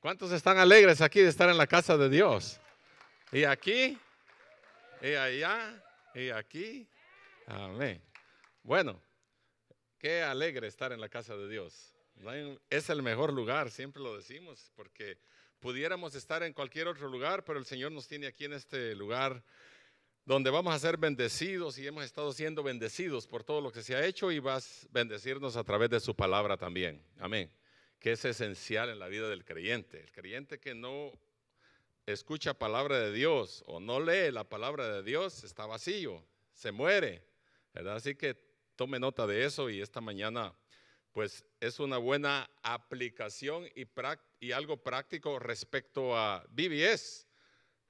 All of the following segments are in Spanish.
¿Cuántos están alegres aquí de estar en la casa de Dios? Y aquí, y allá, y aquí. Amén. Bueno, qué alegre estar en la casa de Dios. Es el mejor lugar, siempre lo decimos, porque pudiéramos estar en cualquier otro lugar, pero el Señor nos tiene aquí en este lugar donde vamos a ser bendecidos y hemos estado siendo bendecidos por todo lo que se ha hecho y vas a bendecirnos a través de su palabra también. Amén que es esencial en la vida del creyente. El creyente que no escucha palabra de Dios o no lee la palabra de Dios está vacío, se muere. ¿verdad? Así que tome nota de eso y esta mañana pues es una buena aplicación y, y algo práctico respecto a BBS,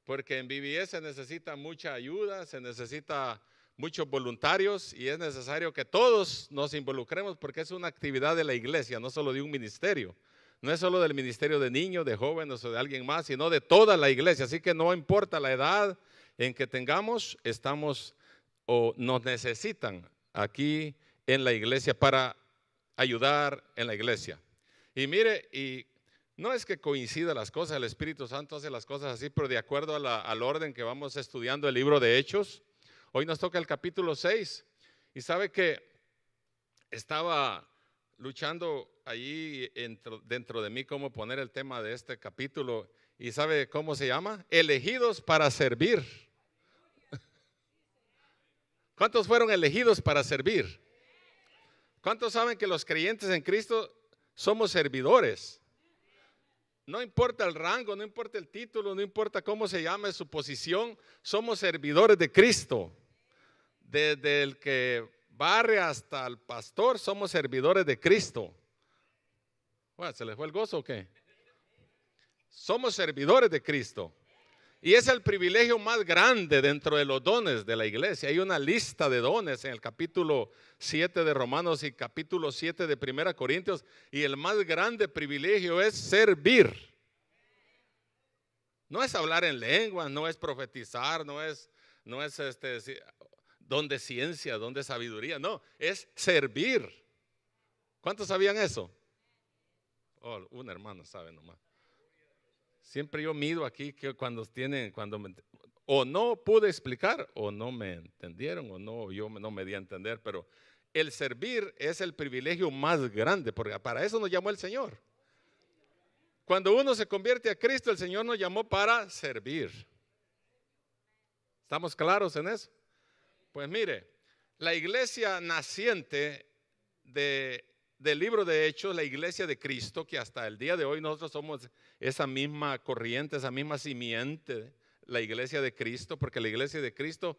porque en BBS se necesita mucha ayuda, se necesita muchos voluntarios y es necesario que todos nos involucremos porque es una actividad de la iglesia, no solo de un ministerio. No es solo del ministerio de niños, de jóvenes o de alguien más, sino de toda la iglesia. Así que no importa la edad en que tengamos, estamos o nos necesitan aquí en la iglesia para ayudar en la iglesia. Y mire, y no es que coincida las cosas, el Espíritu Santo hace las cosas así, pero de acuerdo al orden que vamos estudiando el libro de Hechos, Hoy nos toca el capítulo 6. Y sabe que estaba luchando allí dentro de mí cómo poner el tema de este capítulo. ¿Y sabe cómo se llama? Elegidos para servir. ¿Cuántos fueron elegidos para servir? ¿Cuántos saben que los creyentes en Cristo somos servidores? No importa el rango, no importa el título, no importa cómo se llame su posición, somos servidores de Cristo desde el que barre hasta el pastor, somos servidores de Cristo. ¿Se les fue el gozo o qué? Somos servidores de Cristo. Y es el privilegio más grande dentro de los dones de la iglesia. Hay una lista de dones en el capítulo 7 de Romanos y capítulo 7 de Primera Corintios. Y el más grande privilegio es servir. No es hablar en lengua, no es profetizar, no es, no es este, donde ciencia, donde sabiduría. No, es servir. ¿Cuántos sabían eso? Oh, una hermana sabe nomás. Siempre yo mido aquí que cuando tienen, cuando o no pude explicar o no me entendieron o no yo no me di a entender, pero el servir es el privilegio más grande porque para eso nos llamó el Señor. Cuando uno se convierte a Cristo, el Señor nos llamó para servir. ¿Estamos claros en eso? Pues mire, la iglesia naciente de, del libro de Hechos, la iglesia de Cristo, que hasta el día de hoy nosotros somos esa misma corriente, esa misma simiente, la iglesia de Cristo, porque la iglesia de Cristo,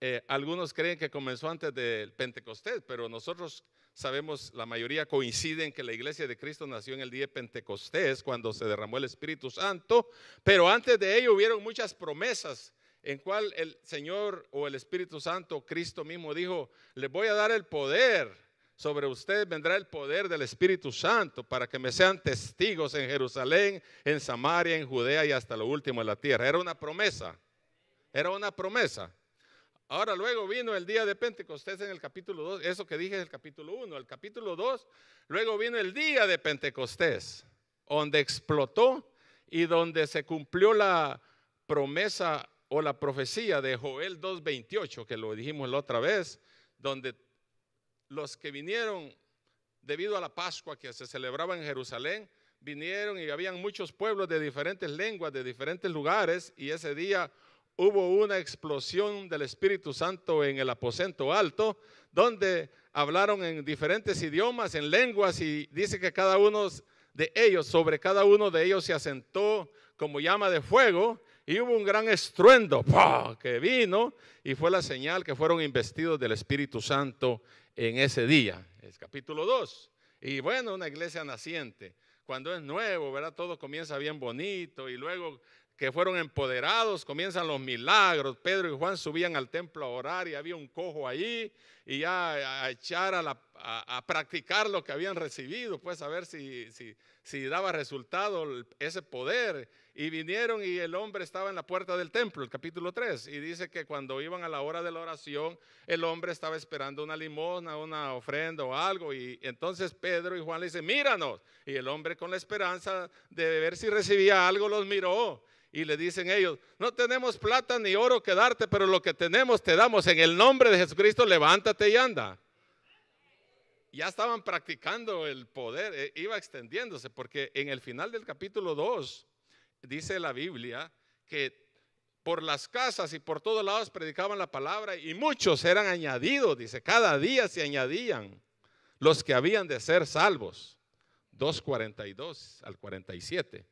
eh, algunos creen que comenzó antes del Pentecostés, pero nosotros sabemos, la mayoría coinciden que la iglesia de Cristo nació en el día de Pentecostés, cuando se derramó el Espíritu Santo, pero antes de ello hubieron muchas promesas en cual el Señor o el Espíritu Santo, Cristo mismo dijo, le voy a dar el poder, sobre ustedes vendrá el poder del Espíritu Santo para que me sean testigos en Jerusalén, en Samaria, en Judea y hasta lo último de la tierra. Era una promesa, era una promesa. Ahora luego vino el día de Pentecostés en el capítulo 2, eso que dije en el capítulo 1, el capítulo 2, luego vino el día de Pentecostés, donde explotó y donde se cumplió la promesa o la profecía de Joel 2.28, que lo dijimos la otra vez, donde los que vinieron debido a la Pascua que se celebraba en Jerusalén, vinieron y habían muchos pueblos de diferentes lenguas, de diferentes lugares, y ese día hubo una explosión del Espíritu Santo en el aposento alto, donde hablaron en diferentes idiomas, en lenguas, y dice que cada uno de ellos, sobre cada uno de ellos se asentó como llama de fuego, y hubo un gran estruendo que vino y fue la señal que fueron investidos del Espíritu Santo en ese día. Es capítulo 2. Y bueno, una iglesia naciente. Cuando es nuevo, ¿verdad? Todo comienza bien bonito y luego que fueron empoderados, comienzan los milagros. Pedro y Juan subían al templo a orar y había un cojo ahí y ya a echar a, practicar lo que habían recibido, pues a ver si, si daba resultado ese poder y vinieron y el hombre estaba en la puerta del templo, el capítulo 3. Y dice que cuando iban a la hora de la oración, el hombre estaba esperando una limosna, una ofrenda o algo. Y entonces Pedro y Juan le dicen, míranos. Y el hombre con la esperanza de ver si recibía algo los miró. Y le dicen ellos, no tenemos plata ni oro que darte, pero lo que tenemos te damos. En el nombre de Jesucristo, levántate y anda ya estaban practicando el poder, eh, iba extendiéndose, porque en el final del capítulo 2 dice la Biblia que por las casas y por todos lados predicaban la palabra y muchos eran añadidos, dice, cada día se añadían los que habían de ser salvos. 2.42 al 47.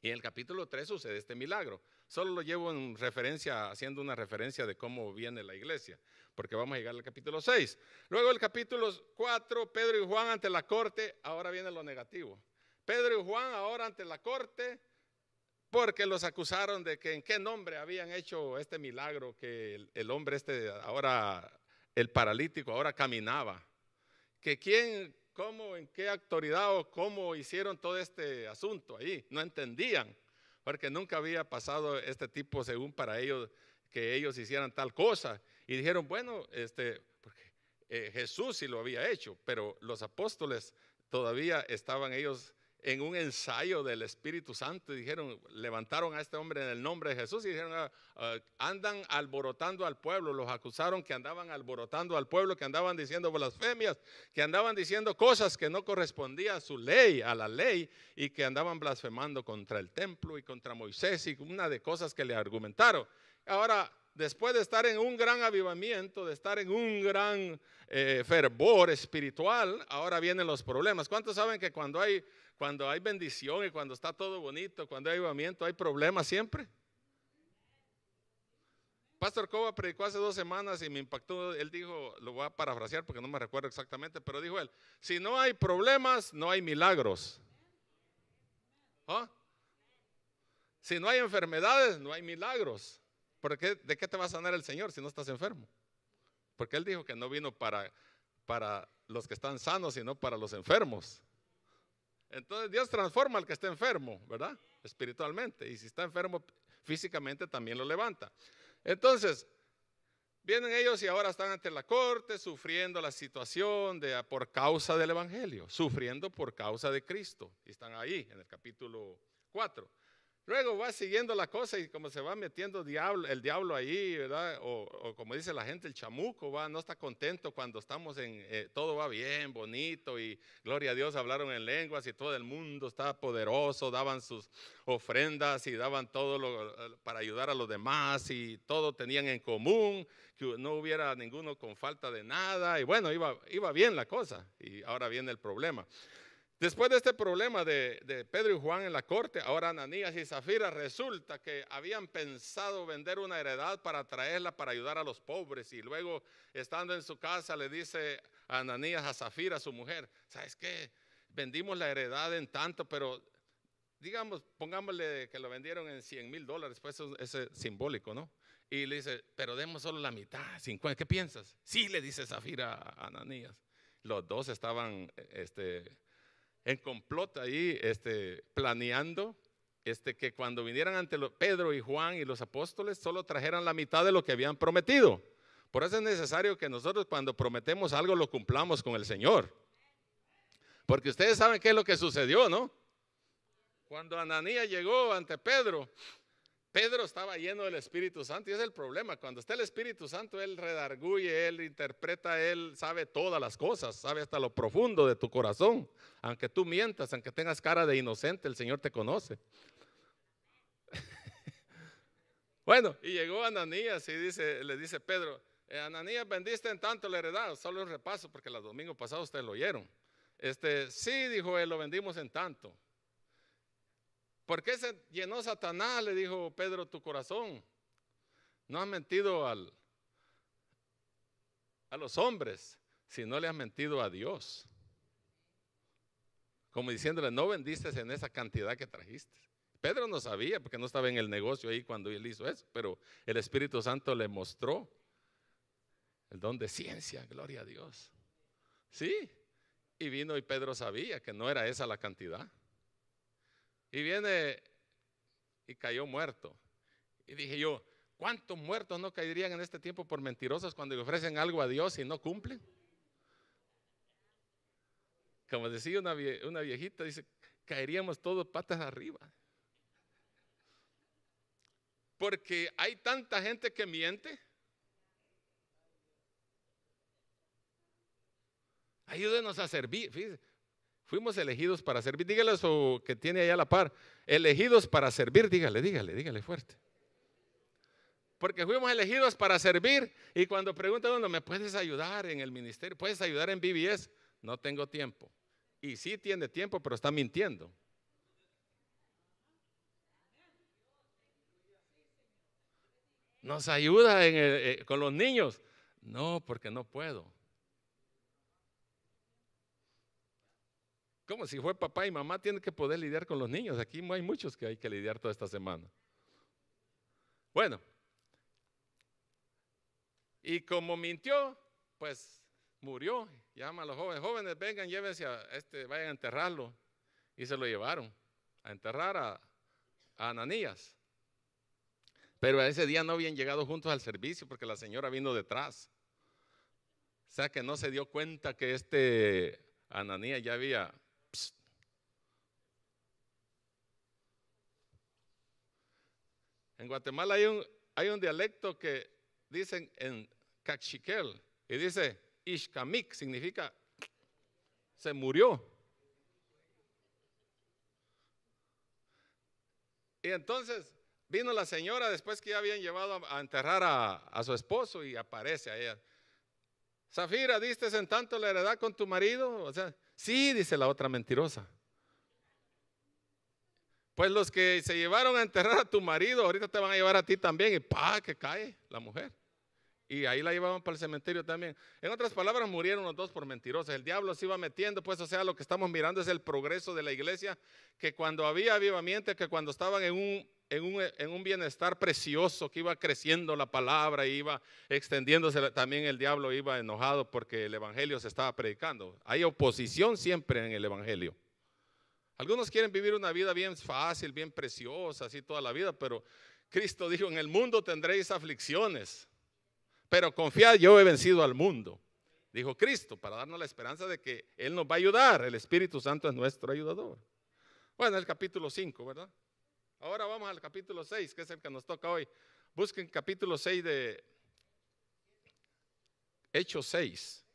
Y en el capítulo 3 sucede este milagro. Solo lo llevo en referencia, haciendo una referencia de cómo viene la iglesia, porque vamos a llegar al capítulo 6. Luego el capítulo 4, Pedro y Juan ante la corte, ahora viene lo negativo. Pedro y Juan ahora ante la corte porque los acusaron de que en qué nombre habían hecho este milagro que el, hombre este ahora, el paralítico, ahora caminaba. Que quién, cómo, en qué autoridad o cómo hicieron todo este asunto ahí. No entendían, porque nunca había pasado este tipo según para ellos que ellos hicieran tal cosa. Y dijeron, bueno, este, porque, eh, Jesús sí lo había hecho, pero los apóstoles todavía estaban ellos en un ensayo del Espíritu Santo, dijeron, levantaron a este hombre en el nombre de Jesús y dijeron, ah, ah, andan alborotando al pueblo, los acusaron que andaban alborotando al pueblo, que andaban diciendo blasfemias, que andaban diciendo cosas que no correspondían a su ley, a la ley, y que andaban blasfemando contra el templo y contra Moisés y una de cosas que le argumentaron. Ahora, después de estar en un gran avivamiento, de estar en un gran eh, fervor espiritual, ahora vienen los problemas. ¿Cuántos saben que cuando hay cuando hay bendición y cuando está todo bonito, cuando hay ayudamiento, hay problemas siempre. Pastor Cova predicó hace dos semanas y me impactó. Él dijo, lo voy a parafrasear porque no me recuerdo exactamente, pero dijo él, si no hay problemas, no hay milagros. ¿Ah? Si no hay enfermedades, no hay milagros. Porque, ¿De qué te va a sanar el Señor si no estás enfermo? Porque Él dijo que no vino para, para los que están sanos, sino para los enfermos. Entonces Dios transforma al que está enfermo, ¿verdad? Espiritualmente. Y si está enfermo físicamente, también lo levanta. Entonces, vienen ellos y ahora están ante la corte sufriendo la situación ah, por causa del Evangelio, sufriendo por causa de Cristo. Y están ahí en el capítulo 4. Luego va siguiendo la cosa y como se va metiendo el diablo ahí, ¿verdad? O, como dice la gente, el chamuco, va, no está contento cuando estamos en, eh, todo va bien, bonito y gloria a Dios, hablaron en lenguas y todo el mundo estaba poderoso, daban sus ofrendas y daban todo para ayudar a los demás y todo tenían en común, que no hubiera ninguno con falta de nada y bueno, iba, iba bien la cosa y ahora viene el problema. Después de este problema de, Pedro y Juan en la corte, ahora Ananías y Zafira resulta que habían pensado vender una heredad para traerla para ayudar a los pobres y luego estando en su casa le dice a Ananías a Zafira, su mujer, ¿sabes qué? Vendimos la heredad en tanto, pero digamos, pongámosle que lo vendieron en 100 mil dólares, pues es simbólico, ¿no? Y le dice, pero demos solo la mitad, 50, ¿qué piensas? Sí, le dice Zafira a Ananías. Los dos estaban, este, en complot ahí, este, planeando este, que cuando vinieran ante Pedro y Juan y los apóstoles solo trajeran la mitad de lo que habían prometido. Por eso es necesario que nosotros cuando prometemos algo lo cumplamos con el Señor. Porque ustedes saben qué es lo que sucedió, ¿no? Cuando Ananías llegó ante Pedro, Pedro estaba lleno del Espíritu Santo y es el problema. Cuando está el Espíritu Santo, Él redarguye, Él interpreta, Él sabe todas las cosas, sabe hasta lo profundo de tu corazón. Aunque tú mientas, aunque tengas cara de inocente, el Señor te conoce. bueno, y llegó Ananías y le dice Pedro, eh, Ananías vendiste en tanto la heredad, solo un repaso porque el domingo pasado ustedes lo oyeron. Este, sí, dijo él, lo vendimos en tanto. ¿Por qué se llenó Satanás? Le dijo Pedro, tu corazón. No has mentido al, a los hombres, sino le has mentido a Dios. Como diciéndole, no vendiste en esa cantidad que trajiste. Pedro no sabía porque no estaba en el negocio ahí cuando él hizo eso, pero el Espíritu Santo le mostró el don de ciencia, gloria a Dios. Sí, y vino y Pedro sabía que no era esa la cantidad. Y viene y cayó muerto. Y dije yo, ¿cuántos muertos no caerían en este tiempo por mentirosos cuando le ofrecen algo a Dios y no cumplen? Como decía una, viejita, dice, caeríamos todos patas arriba. Porque hay tanta gente que miente. Ayúdenos a servir. Fíjense, Fuimos elegidos para servir. Dígale eso que tiene allá a la par. Elegidos para servir, dígale, dígale, dígale fuerte. Porque fuimos elegidos para servir. Y cuando pregunta uno, ¿me puedes ayudar en el ministerio? ¿Puedes ayudar en BBS? No tengo tiempo. Y sí tiene tiempo, pero está mintiendo. Nos ayuda eh, con los niños. No, porque no puedo. ¿Cómo? Si fue papá y mamá, tiene que poder lidiar con los niños. Aquí hay muchos que hay que lidiar toda esta semana. Bueno, y como mintió, pues murió. Llama a los jóvenes, jóvenes, vengan, llévense a este, vayan a enterrarlo. Y se lo llevaron a enterrar a, Ananías. Pero a ese día no habían llegado juntos al servicio porque la señora vino detrás. O sea que no se dio cuenta que este Ananías ya había En Guatemala hay un, hay un dialecto que dicen en Cachiquel y dice Ishkamik, significa se murió. Y entonces vino la señora después que ya habían llevado a enterrar a, a su esposo y aparece a ella. Zafira, diste en tanto la heredad con tu marido. O sea, sí, dice la otra mentirosa. Pues los que se llevaron a enterrar a tu marido, ahorita te van a llevar a ti también. Y pa, que cae la mujer. Y ahí la llevaban para el cementerio también. En otras palabras, murieron los dos por mentirosos. El diablo se iba metiendo, pues o sea, lo que estamos mirando es el progreso de la iglesia, que cuando había vivamente, que cuando estaban en un, en un, bienestar precioso, que iba creciendo la palabra, iba extendiéndose, también el diablo iba enojado porque el evangelio se estaba predicando. Hay oposición siempre en el evangelio. Algunos quieren vivir una vida bien fácil, bien preciosa, así toda la vida, pero Cristo dijo, en el mundo tendréis aflicciones, pero confiad, yo he vencido al mundo. Dijo Cristo, para darnos la esperanza de que Él nos va a ayudar, el Espíritu Santo es nuestro ayudador. Bueno, el capítulo 5, ¿verdad? Ahora vamos al capítulo 6, que es el que nos toca hoy. Busquen capítulo 6 de Hechos 6.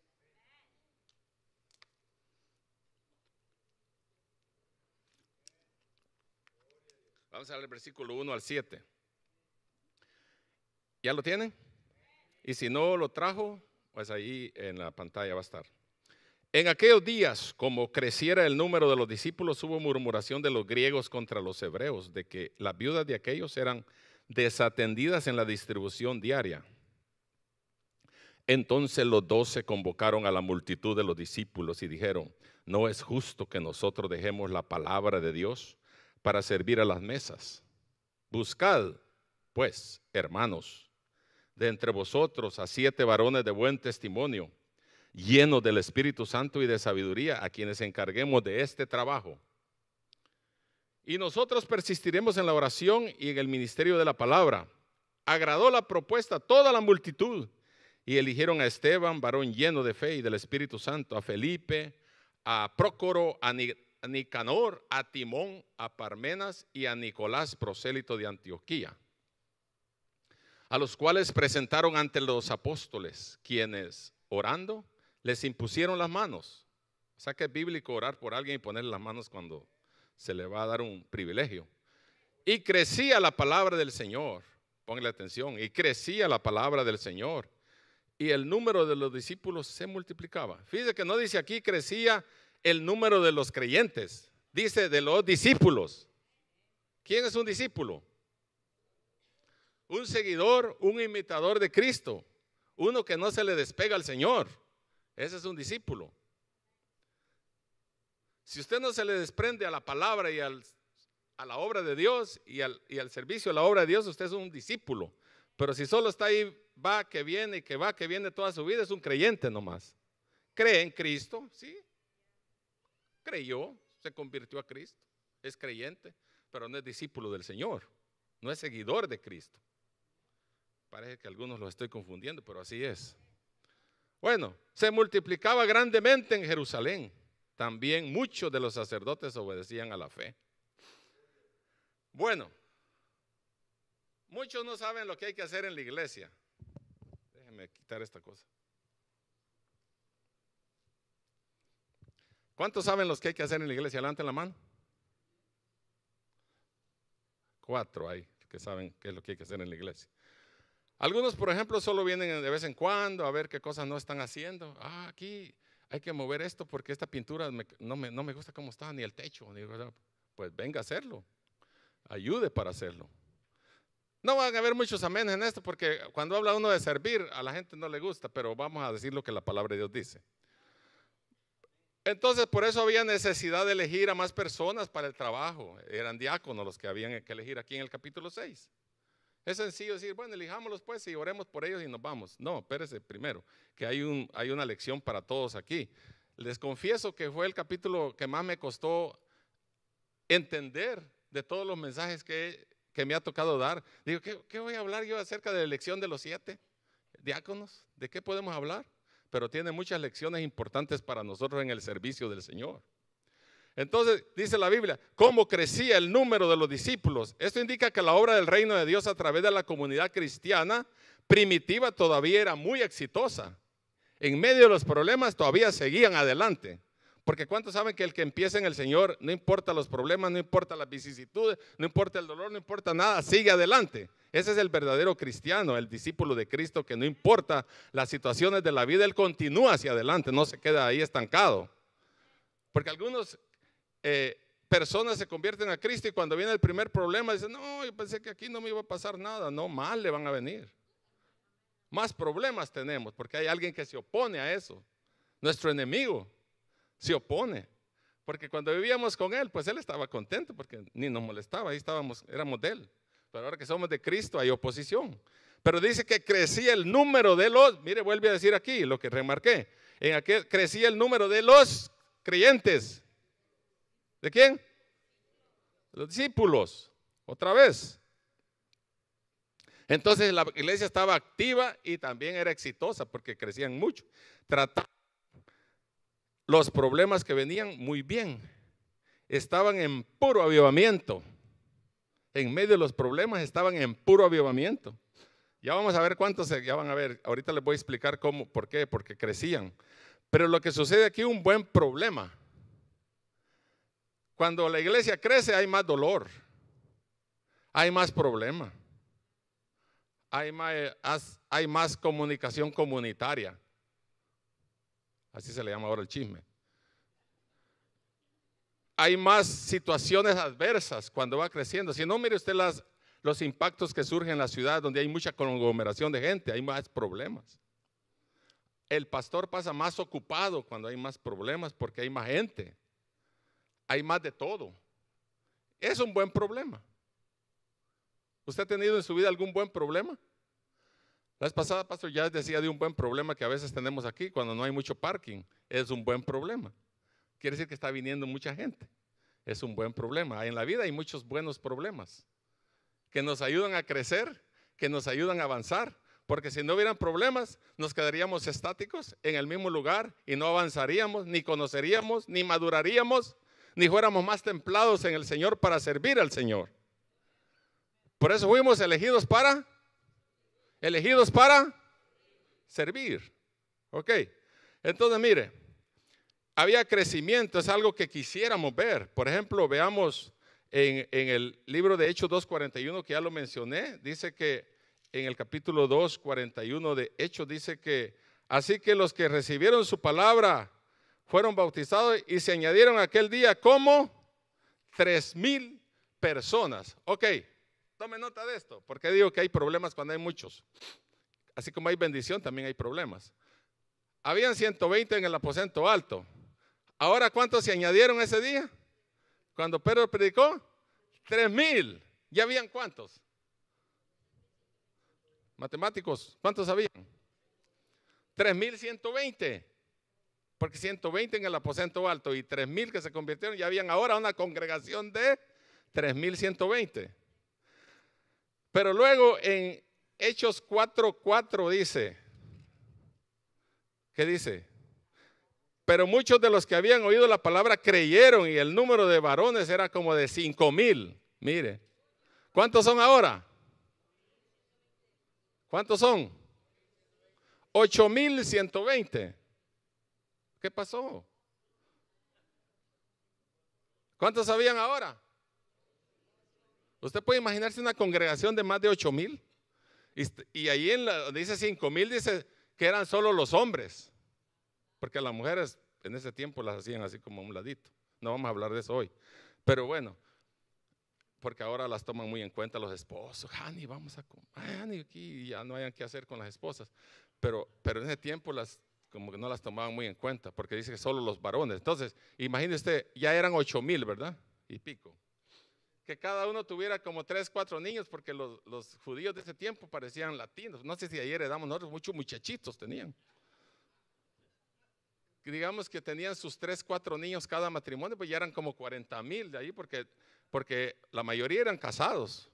Vamos a ver el versículo 1 al 7. ¿Ya lo tienen? Y si no lo trajo, pues ahí en la pantalla va a estar. En aquellos días, como creciera el número de los discípulos, hubo murmuración de los griegos contra los hebreos, de que las viudas de aquellos eran desatendidas en la distribución diaria. Entonces los doce convocaron a la multitud de los discípulos y dijeron, no es justo que nosotros dejemos la palabra de Dios para servir a las mesas. Buscad, pues, hermanos, de entre vosotros a siete varones de buen testimonio, llenos del Espíritu Santo y de sabiduría, a quienes encarguemos de este trabajo. Y nosotros persistiremos en la oración y en el ministerio de la palabra. Agradó la propuesta a toda la multitud y eligieron a Esteban, varón lleno de fe y del Espíritu Santo, a Felipe, a Prócoro, a a Nicanor, a Timón, a Parmenas y a Nicolás, prosélito de Antioquía, a los cuales presentaron ante los apóstoles, quienes, orando, les impusieron las manos. O sea que es bíblico orar por alguien y ponerle las manos cuando se le va a dar un privilegio. Y crecía la palabra del Señor. ponle atención. Y crecía la palabra del Señor. Y el número de los discípulos se multiplicaba. Fíjese que no dice aquí crecía el número de los creyentes, dice de los discípulos. ¿Quién es un discípulo? Un seguidor, un imitador de Cristo, uno que no se le despega al Señor. Ese es un discípulo. Si usted no se le desprende a la palabra y a la obra de Dios y al, y al servicio a la obra de Dios, usted es un discípulo. Pero si solo está ahí, va, que viene, y que va, que viene toda su vida, es un creyente nomás. Cree en Cristo, ¿sí? Creyó, se convirtió a Cristo, es creyente, pero no es discípulo del Señor, no es seguidor de Cristo. Parece que algunos los estoy confundiendo, pero así es. Bueno, se multiplicaba grandemente en Jerusalén. También muchos de los sacerdotes obedecían a la fe. Bueno, muchos no saben lo que hay que hacer en la iglesia. Déjenme quitar esta cosa. ¿Cuántos saben los que hay que hacer en la iglesia? Levanten la mano. Cuatro hay que saben qué es lo que hay que hacer en la iglesia. Algunos, por ejemplo, solo vienen de vez en cuando a ver qué cosas no están haciendo. Ah, aquí hay que mover esto porque esta pintura no, me, gusta cómo está, ni el techo. Ah, pues venga a hacerlo. Ayude para hacerlo. No van a haber muchos amén en esto porque cuando habla uno de servir, a la gente no le gusta, pero vamos a decir lo que la palabra de Dios dice. Entonces, por eso había necesidad de elegir a más personas para el trabajo. Eran diáconos los que habían que elegir aquí en el capítulo 6. Es sencillo decir, bueno, elijámoslos pues y oremos por ellos y nos vamos. No, espérese primero, que hay, un, hay una lección para todos aquí. Les confieso que fue el capítulo que más me costó entender de todos los mensajes que, me ha tocado dar. Digo, ¿qué, ¿qué voy a hablar yo acerca de la elección de los siete diáconos? ¿De qué podemos hablar? pero tiene muchas lecciones importantes para nosotros en el servicio del Señor. Entonces, dice la Biblia, cómo crecía el número de los discípulos. Esto indica que la obra del reino de Dios a través de la comunidad cristiana primitiva todavía era muy exitosa. En medio de los problemas todavía seguían adelante. Porque ¿cuántos saben que el que empieza en el Señor, no importa los problemas, no importa las vicisitudes, no importa el dolor, no importa nada, sigue adelante? Ese es el verdadero cristiano, el discípulo de Cristo, que no importa las situaciones de la vida, él continúa hacia adelante, no se queda ahí estancado. Porque algunos eh, personas se convierten a Cristo y cuando viene el primer problema dicen, no, yo pensé que aquí no me iba a pasar nada, no, mal le van a venir. Más problemas tenemos porque hay alguien que se opone a eso, nuestro enemigo se opone. Porque cuando vivíamos con Él, pues Él estaba contento porque ni nos molestaba, ahí estábamos, éramos de Él. Pero ahora que somos de Cristo hay oposición. Pero dice que crecía el número de los, mire, vuelve a decir aquí lo que remarqué, en aquel crecía el número de los creyentes. ¿De quién? Los discípulos, otra vez. Entonces la iglesia estaba activa y también era exitosa porque crecían mucho. Trataban los problemas que venían muy bien. Estaban en puro avivamiento. En medio de los problemas estaban en puro avivamiento. Ya vamos a ver cuántos, ya van a ver, ahorita les voy a explicar cómo, por qué, porque crecían. Pero lo que sucede aquí es un buen problema. Cuando la iglesia crece hay más dolor, hay más problema, hay más, eh, hay más comunicación comunitaria, Así se le llama ahora el chisme. Hay más situaciones adversas cuando va creciendo. Si no, mire usted los impactos que surgen en la ciudad donde hay mucha conglomeración de gente, hay más problemas. El pastor pasa más ocupado cuando hay más problemas porque hay más gente. Hay más de todo. Es un buen problema. ¿Usted ha tenido en su vida algún buen problema? La vez pasada, Pastor, ya decía de un buen problema que a veces tenemos aquí cuando no hay mucho parking. Es un buen problema. Quiere decir que está viniendo mucha gente. Es un buen problema. En la vida hay muchos buenos problemas que nos ayudan a crecer, que nos ayudan a avanzar. Porque si no hubieran problemas, nos quedaríamos estáticos en el mismo lugar y no avanzaríamos, ni conoceríamos, ni maduraríamos, ni fuéramos más templados en el Señor para servir al Señor. Por eso fuimos elegidos para elegidos para servir. Ok, entonces mire, había crecimiento, es algo que quisiéramos ver. Por ejemplo, veamos en, el libro de Hechos 2.41, que ya lo mencioné, dice que en el capítulo 2.41 de Hechos dice que así que los que recibieron su palabra fueron bautizados y se añadieron aquel día como tres mil personas. Ok, Tome nota de esto, porque digo que hay problemas cuando hay muchos. Así como hay bendición, también hay problemas. Habían 120 en el aposento alto. Ahora, ¿cuántos se añadieron ese día? Cuando Pedro predicó, 3000. ¿Ya habían cuántos? Matemáticos, ¿cuántos habían? 3120. Porque 120 en el aposento alto y 3000 que se convirtieron, ya habían ahora una congregación de 3120. Pero luego en Hechos 4:4 dice, ¿qué dice? Pero muchos de los que habían oído la palabra creyeron y el número de varones era como de cinco mil. Mire, ¿cuántos son ahora? ¿Cuántos son? 8.120. ¿Qué pasó? ¿Cuántos sabían ahora? Usted puede imaginarse una congregación de más de 8 mil. Y, ahí en dice 5 mil, dice que eran solo los hombres. Porque las mujeres en ese tiempo las hacían así como un ladito. No vamos a hablar de eso hoy. Pero bueno, porque ahora las toman muy en cuenta los esposos. Hani, vamos a Hani, aquí ya no hayan que hacer con las esposas. Pero, pero en ese tiempo las como que no las tomaban muy en cuenta, porque dice que solo los varones. Entonces, imagínese ya eran 8 mil, ¿verdad? Y pico que cada uno tuviera como tres, cuatro niños, porque los, judíos de ese tiempo parecían latinos. No sé si ayer heredamos nosotros, muchos muchachitos tenían. Digamos que tenían sus tres, cuatro niños cada matrimonio, pues ya eran como 40 mil de ahí, porque, porque la mayoría eran casados,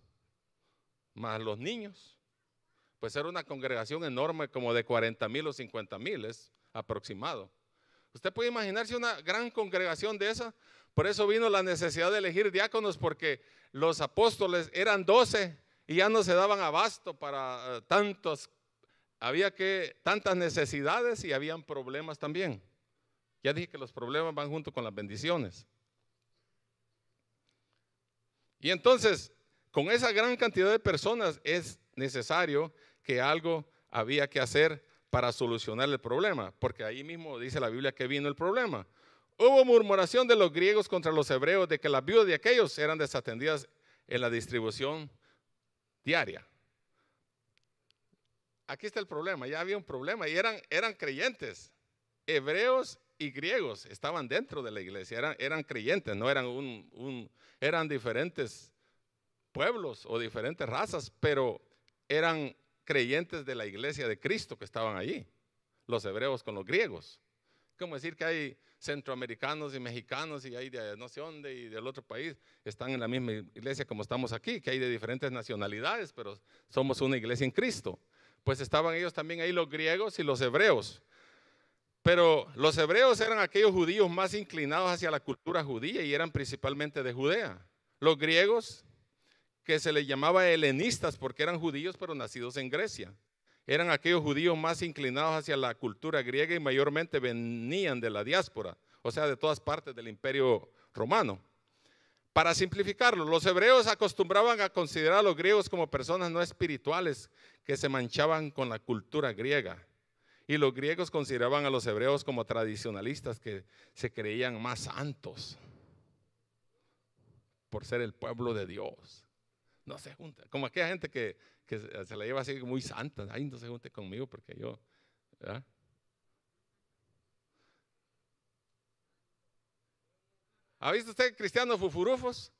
más los niños. Pues era una congregación enorme, como de 40 mil o 50 mil, es aproximado. Usted puede imaginarse una gran congregación de esa, por eso vino la necesidad de elegir diáconos, porque los apóstoles eran doce y ya no se daban abasto para eh, tantos. Había que tantas necesidades y habían problemas también. Ya dije que los problemas van junto con las bendiciones. Y entonces, con esa gran cantidad de personas es necesario que algo había que hacer para solucionar el problema, porque ahí mismo dice la Biblia que vino el problema. Hubo murmuración de los griegos contra los hebreos de que las viudas de aquellos eran desatendidas en la distribución diaria. Aquí está el problema, ya había un problema y eran, eran creyentes, hebreos y griegos, estaban dentro de la iglesia, eran, eran creyentes, no eran un, un, eran diferentes pueblos o diferentes razas, pero eran creyentes de la iglesia de Cristo que estaban allí, los hebreos con los griegos como decir que hay centroamericanos y mexicanos y hay de no sé dónde y del otro país, están en la misma iglesia como estamos aquí, que hay de diferentes nacionalidades, pero somos una iglesia en Cristo. Pues estaban ellos también ahí los griegos y los hebreos. Pero los hebreos eran aquellos judíos más inclinados hacia la cultura judía y eran principalmente de Judea. Los griegos, que se les llamaba helenistas porque eran judíos pero nacidos en Grecia eran aquellos judíos más inclinados hacia la cultura griega y mayormente venían de la diáspora, o sea, de todas partes del imperio romano. Para simplificarlo, los hebreos acostumbraban a considerar a los griegos como personas no espirituales que se manchaban con la cultura griega. Y los griegos consideraban a los hebreos como tradicionalistas que se creían más santos por ser el pueblo de Dios no se junta. Como aquella gente que, se la lleva así muy santa, ay, no se junte conmigo porque yo, ¿verdad? ¿Ha visto usted cristianos fufurufos?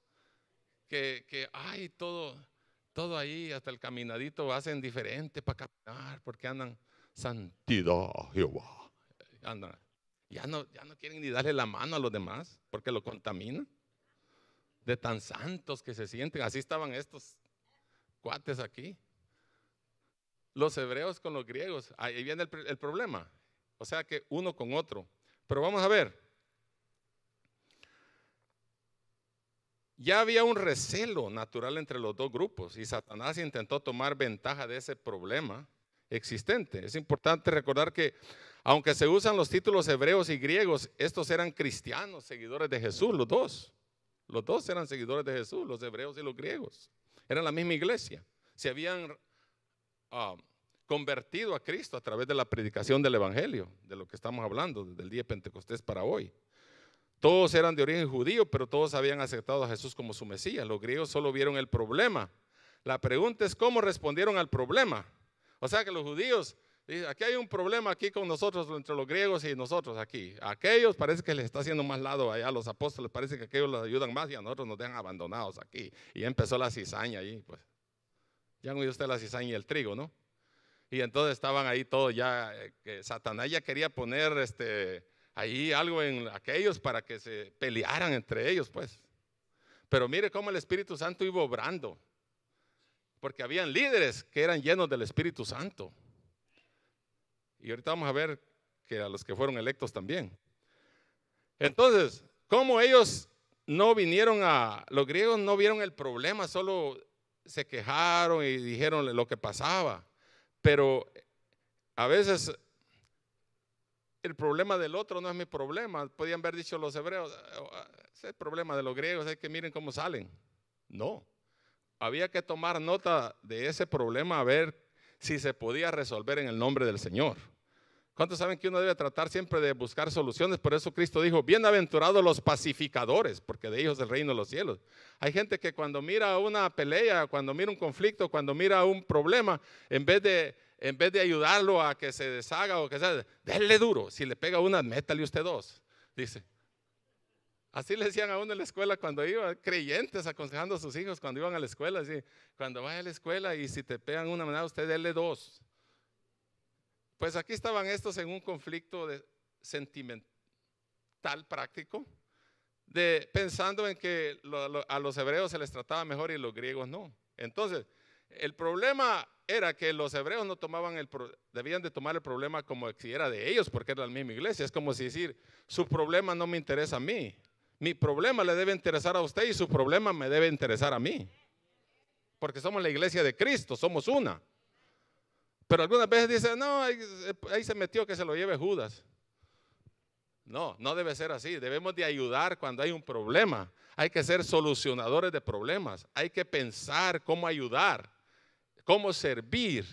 Que, que ay, todo, todo ahí, hasta el caminadito hacen diferente para caminar, porque andan santidad, Jehová. Ya no, ya no quieren ni darle la mano a los demás porque lo contaminan de tan santos que se sienten. Así estaban estos cuates aquí. Los hebreos con los griegos. Ahí viene el, problema. O sea que uno con otro. Pero vamos a ver. Ya había un recelo natural entre los dos grupos y Satanás intentó tomar ventaja de ese problema existente. Es importante recordar que aunque se usan los títulos hebreos y griegos, estos eran cristianos, seguidores de Jesús, los dos. Los dos eran seguidores de Jesús, los hebreos y los griegos. Eran la misma iglesia. Se habían ah, convertido a Cristo a través de la predicación del Evangelio, de lo que estamos hablando desde el día de Pentecostés para hoy. Todos eran de origen judío, pero todos habían aceptado a Jesús como su Mesías. Los griegos solo vieron el problema. La pregunta es cómo respondieron al problema. O sea que los judíos Aquí hay un problema aquí con nosotros, entre los griegos y nosotros aquí. Aquellos parece que les está haciendo más lado allá a los apóstoles, parece que aquellos los ayudan más y a nosotros nos dejan abandonados aquí. Y empezó la cizaña ahí, pues. Ya han oído usted la cizaña y el trigo, ¿no? Y entonces estaban ahí todos ya, eh, Satanás ya quería poner este, ahí algo en aquellos para que se pelearan entre ellos, pues. Pero mire cómo el Espíritu Santo iba obrando. Porque habían líderes que eran llenos del Espíritu Santo. Y ahorita vamos a ver que a los que fueron electos también. Entonces, ¿cómo ellos no vinieron a, los griegos no vieron el problema, solo se quejaron y dijeron lo que pasaba? Pero a veces el problema del otro no es mi problema. Podían haber dicho los hebreos, ese es el problema de los griegos, hay que miren cómo salen. No, había que tomar nota de ese problema, a ver si se podía resolver en el nombre del Señor. ¿Cuántos saben que uno debe tratar siempre de buscar soluciones? Por eso Cristo dijo, bienaventurados los pacificadores, porque de ellos es el reino de los cielos. Hay gente que cuando mira una pelea, cuando mira un conflicto, cuando mira un problema, en vez de, en vez de ayudarlo a que se deshaga o que sea, Déle duro, si le pega una, métale usted dos, dice. Así le decían a uno en la escuela cuando iba, creyentes aconsejando a sus hijos cuando iban a la escuela, así, cuando vaya a la escuela y si te pegan una manada, usted déle dos. Pues aquí estaban estos en un conflicto de sentimental práctico, de, pensando en que a los hebreos se les trataba mejor y los griegos no. Entonces, el problema era que los hebreos no tomaban el debían de tomar el problema como si era de ellos, porque era la misma iglesia. Es como si decir, su problema no me interesa a mí, mi problema le debe interesar a usted y su problema me debe interesar a mí. Porque somos la iglesia de Cristo, somos una. Pero algunas veces dicen, no, ahí, se metió que se lo lleve Judas. No, no debe ser así. Debemos de ayudar cuando hay un problema. Hay que ser solucionadores de problemas. Hay que pensar cómo ayudar, cómo servir,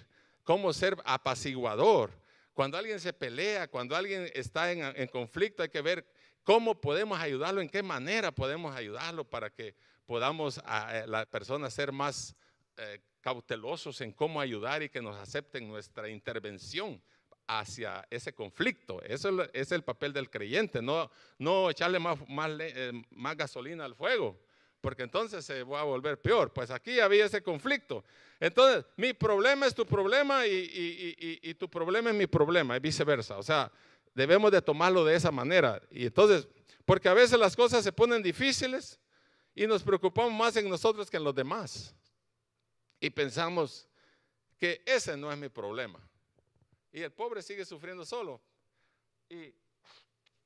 cómo ser apaciguador. Cuando alguien se pelea, cuando alguien está en, en conflicto, hay que ver ¿Cómo podemos ayudarlo? ¿En qué manera podemos ayudarlo para que podamos a, ah, eh, la persona ser más eh, cautelosos en cómo ayudar y que nos acepten nuestra intervención hacia ese conflicto? Eso es el papel del creyente, no, no echarle más, eh, más, gasolina al fuego, porque entonces se va a volver peor. Pues aquí había ese conflicto. Entonces, mi problema es tu problema y, y, y, y tu problema es mi problema, y viceversa. O sea, Debemos de tomarlo de esa manera. Y entonces, porque a veces las cosas se ponen difíciles y nos preocupamos más en nosotros que en los demás. Y pensamos que ese no es mi problema. Y el pobre sigue sufriendo solo. Y,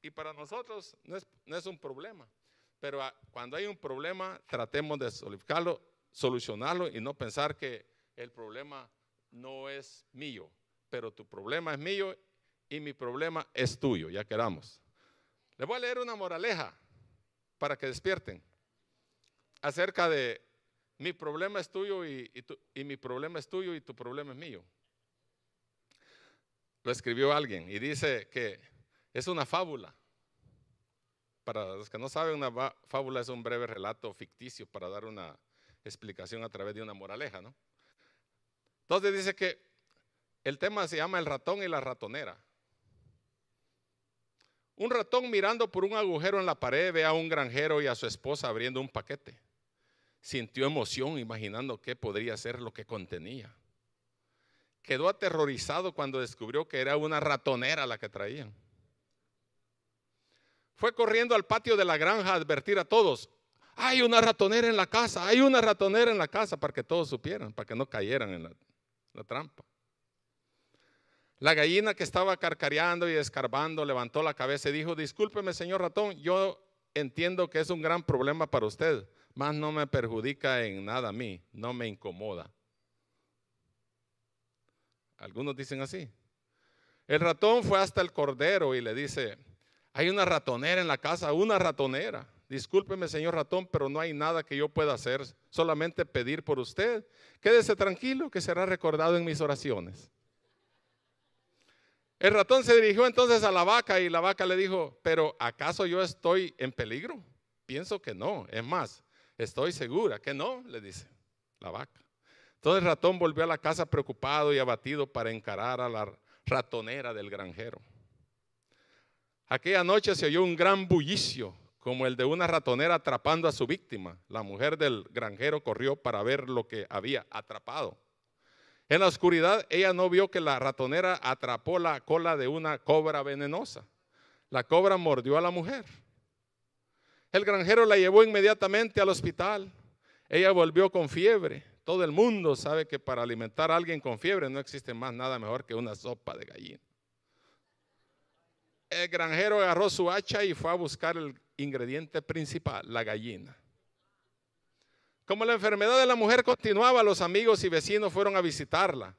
y para nosotros no es, no es un problema. Pero cuando hay un problema, tratemos de solucionarlo, solucionarlo y no pensar que el problema no es mío. Pero tu problema es mío y mi problema es tuyo, ya queramos. Les voy a leer una moraleja para que despierten acerca de mi problema es tuyo y, tu, mi problema es tuyo y tu problema es mío. Lo escribió alguien y dice que es una fábula. Para los que no saben, una fábula es un breve relato ficticio para dar una explicación a través de una moraleja, ¿no? Entonces dice que el tema se llama el ratón y la ratonera. Un ratón mirando por un agujero en la pared ve a un granjero y a su esposa abriendo un paquete. Sintió emoción imaginando qué podría ser lo que contenía. Quedó aterrorizado cuando descubrió que era una ratonera la que traían. Fue corriendo al patio de la granja a advertir a todos, hay una ratonera en la casa, hay una ratonera en la casa, para que todos supieran, para que no cayeran en la, trampa. La gallina que estaba carcareando y escarbando levantó la cabeza y dijo, discúlpeme señor ratón, yo entiendo que es un gran problema para usted, mas no me perjudica en nada a mí, no me incomoda. Algunos dicen así. El ratón fue hasta el cordero y le dice, hay una ratonera en la casa, una ratonera. Discúlpeme, señor ratón, pero no hay nada que yo pueda hacer, solamente pedir por usted. Quédese tranquilo que será recordado en mis oraciones. El ratón se dirigió entonces a la vaca y la vaca le dijo, pero ¿acaso yo estoy en peligro? Pienso que no. Es más, estoy segura que no, le dice la vaca. Entonces el ratón volvió a la casa preocupado y abatido para encarar a la ratonera del granjero. Aquella noche se oyó un gran bullicio, como el de una ratonera atrapando a su víctima. La mujer del granjero corrió para ver lo que había atrapado. En la oscuridad ella no vio que la ratonera atrapó la cola de una cobra venenosa. La cobra mordió a la mujer. El granjero la llevó inmediatamente al hospital. Ella volvió con fiebre. Todo el mundo sabe que para alimentar a alguien con fiebre no existe más nada mejor que una sopa de gallina. El granjero agarró su hacha y fue a buscar el ingrediente principal, la gallina. Como la enfermedad de la mujer continuaba, los amigos y vecinos fueron a visitarla.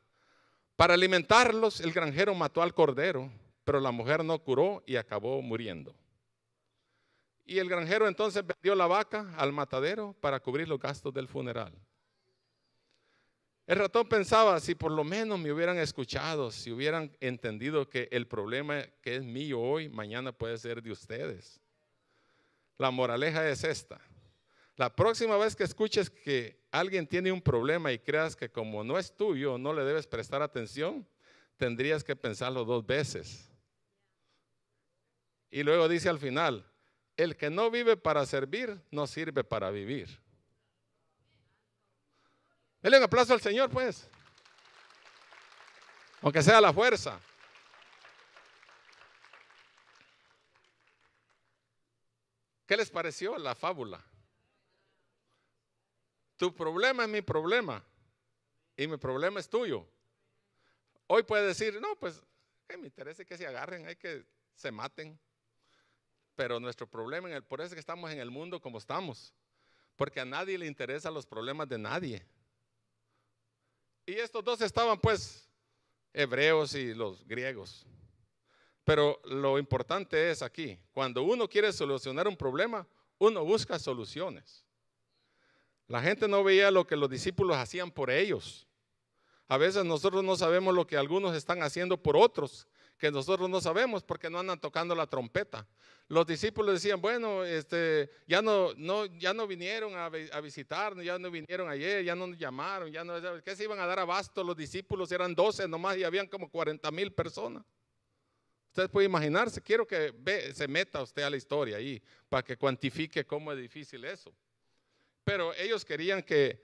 Para alimentarlos, el granjero mató al cordero, pero la mujer no curó y acabó muriendo. Y el granjero entonces vendió la vaca al matadero para cubrir los gastos del funeral. El ratón pensaba, si por lo menos me hubieran escuchado, si hubieran entendido que el problema que es mío hoy, mañana puede ser de ustedes. La moraleja es esta. La próxima vez que escuches que alguien tiene un problema y creas que como no es tuyo, no le debes prestar atención, tendrías que pensarlo dos veces. Y luego dice al final, el que no vive para servir, no sirve para vivir. Dele un aplauso al Señor, pues. Aunque sea la fuerza. ¿Qué les pareció la fábula? Tu problema es mi problema y mi problema es tuyo. Hoy puede decir, no, pues que me interesa que se agarren, hay que se maten. Pero nuestro problema, en el, por eso es que estamos en el mundo como estamos, porque a nadie le interesan los problemas de nadie. Y estos dos estaban pues hebreos y los griegos. Pero lo importante es aquí, cuando uno quiere solucionar un problema, uno busca soluciones. La gente no veía lo que los discípulos hacían por ellos. A veces nosotros no sabemos lo que algunos están haciendo por otros, que nosotros no sabemos porque no andan tocando la trompeta. Los discípulos decían, bueno, este, ya, no, no, ya no vinieron a, visitarnos, ya no vinieron ayer, ya no nos llamaron, ya no, ¿qué se iban a dar abasto? Los discípulos eran 12 nomás y habían como 40 mil personas. Usted puede imaginarse, quiero que se meta usted a la historia ahí para que cuantifique cómo es difícil eso. Pero ellos querían que,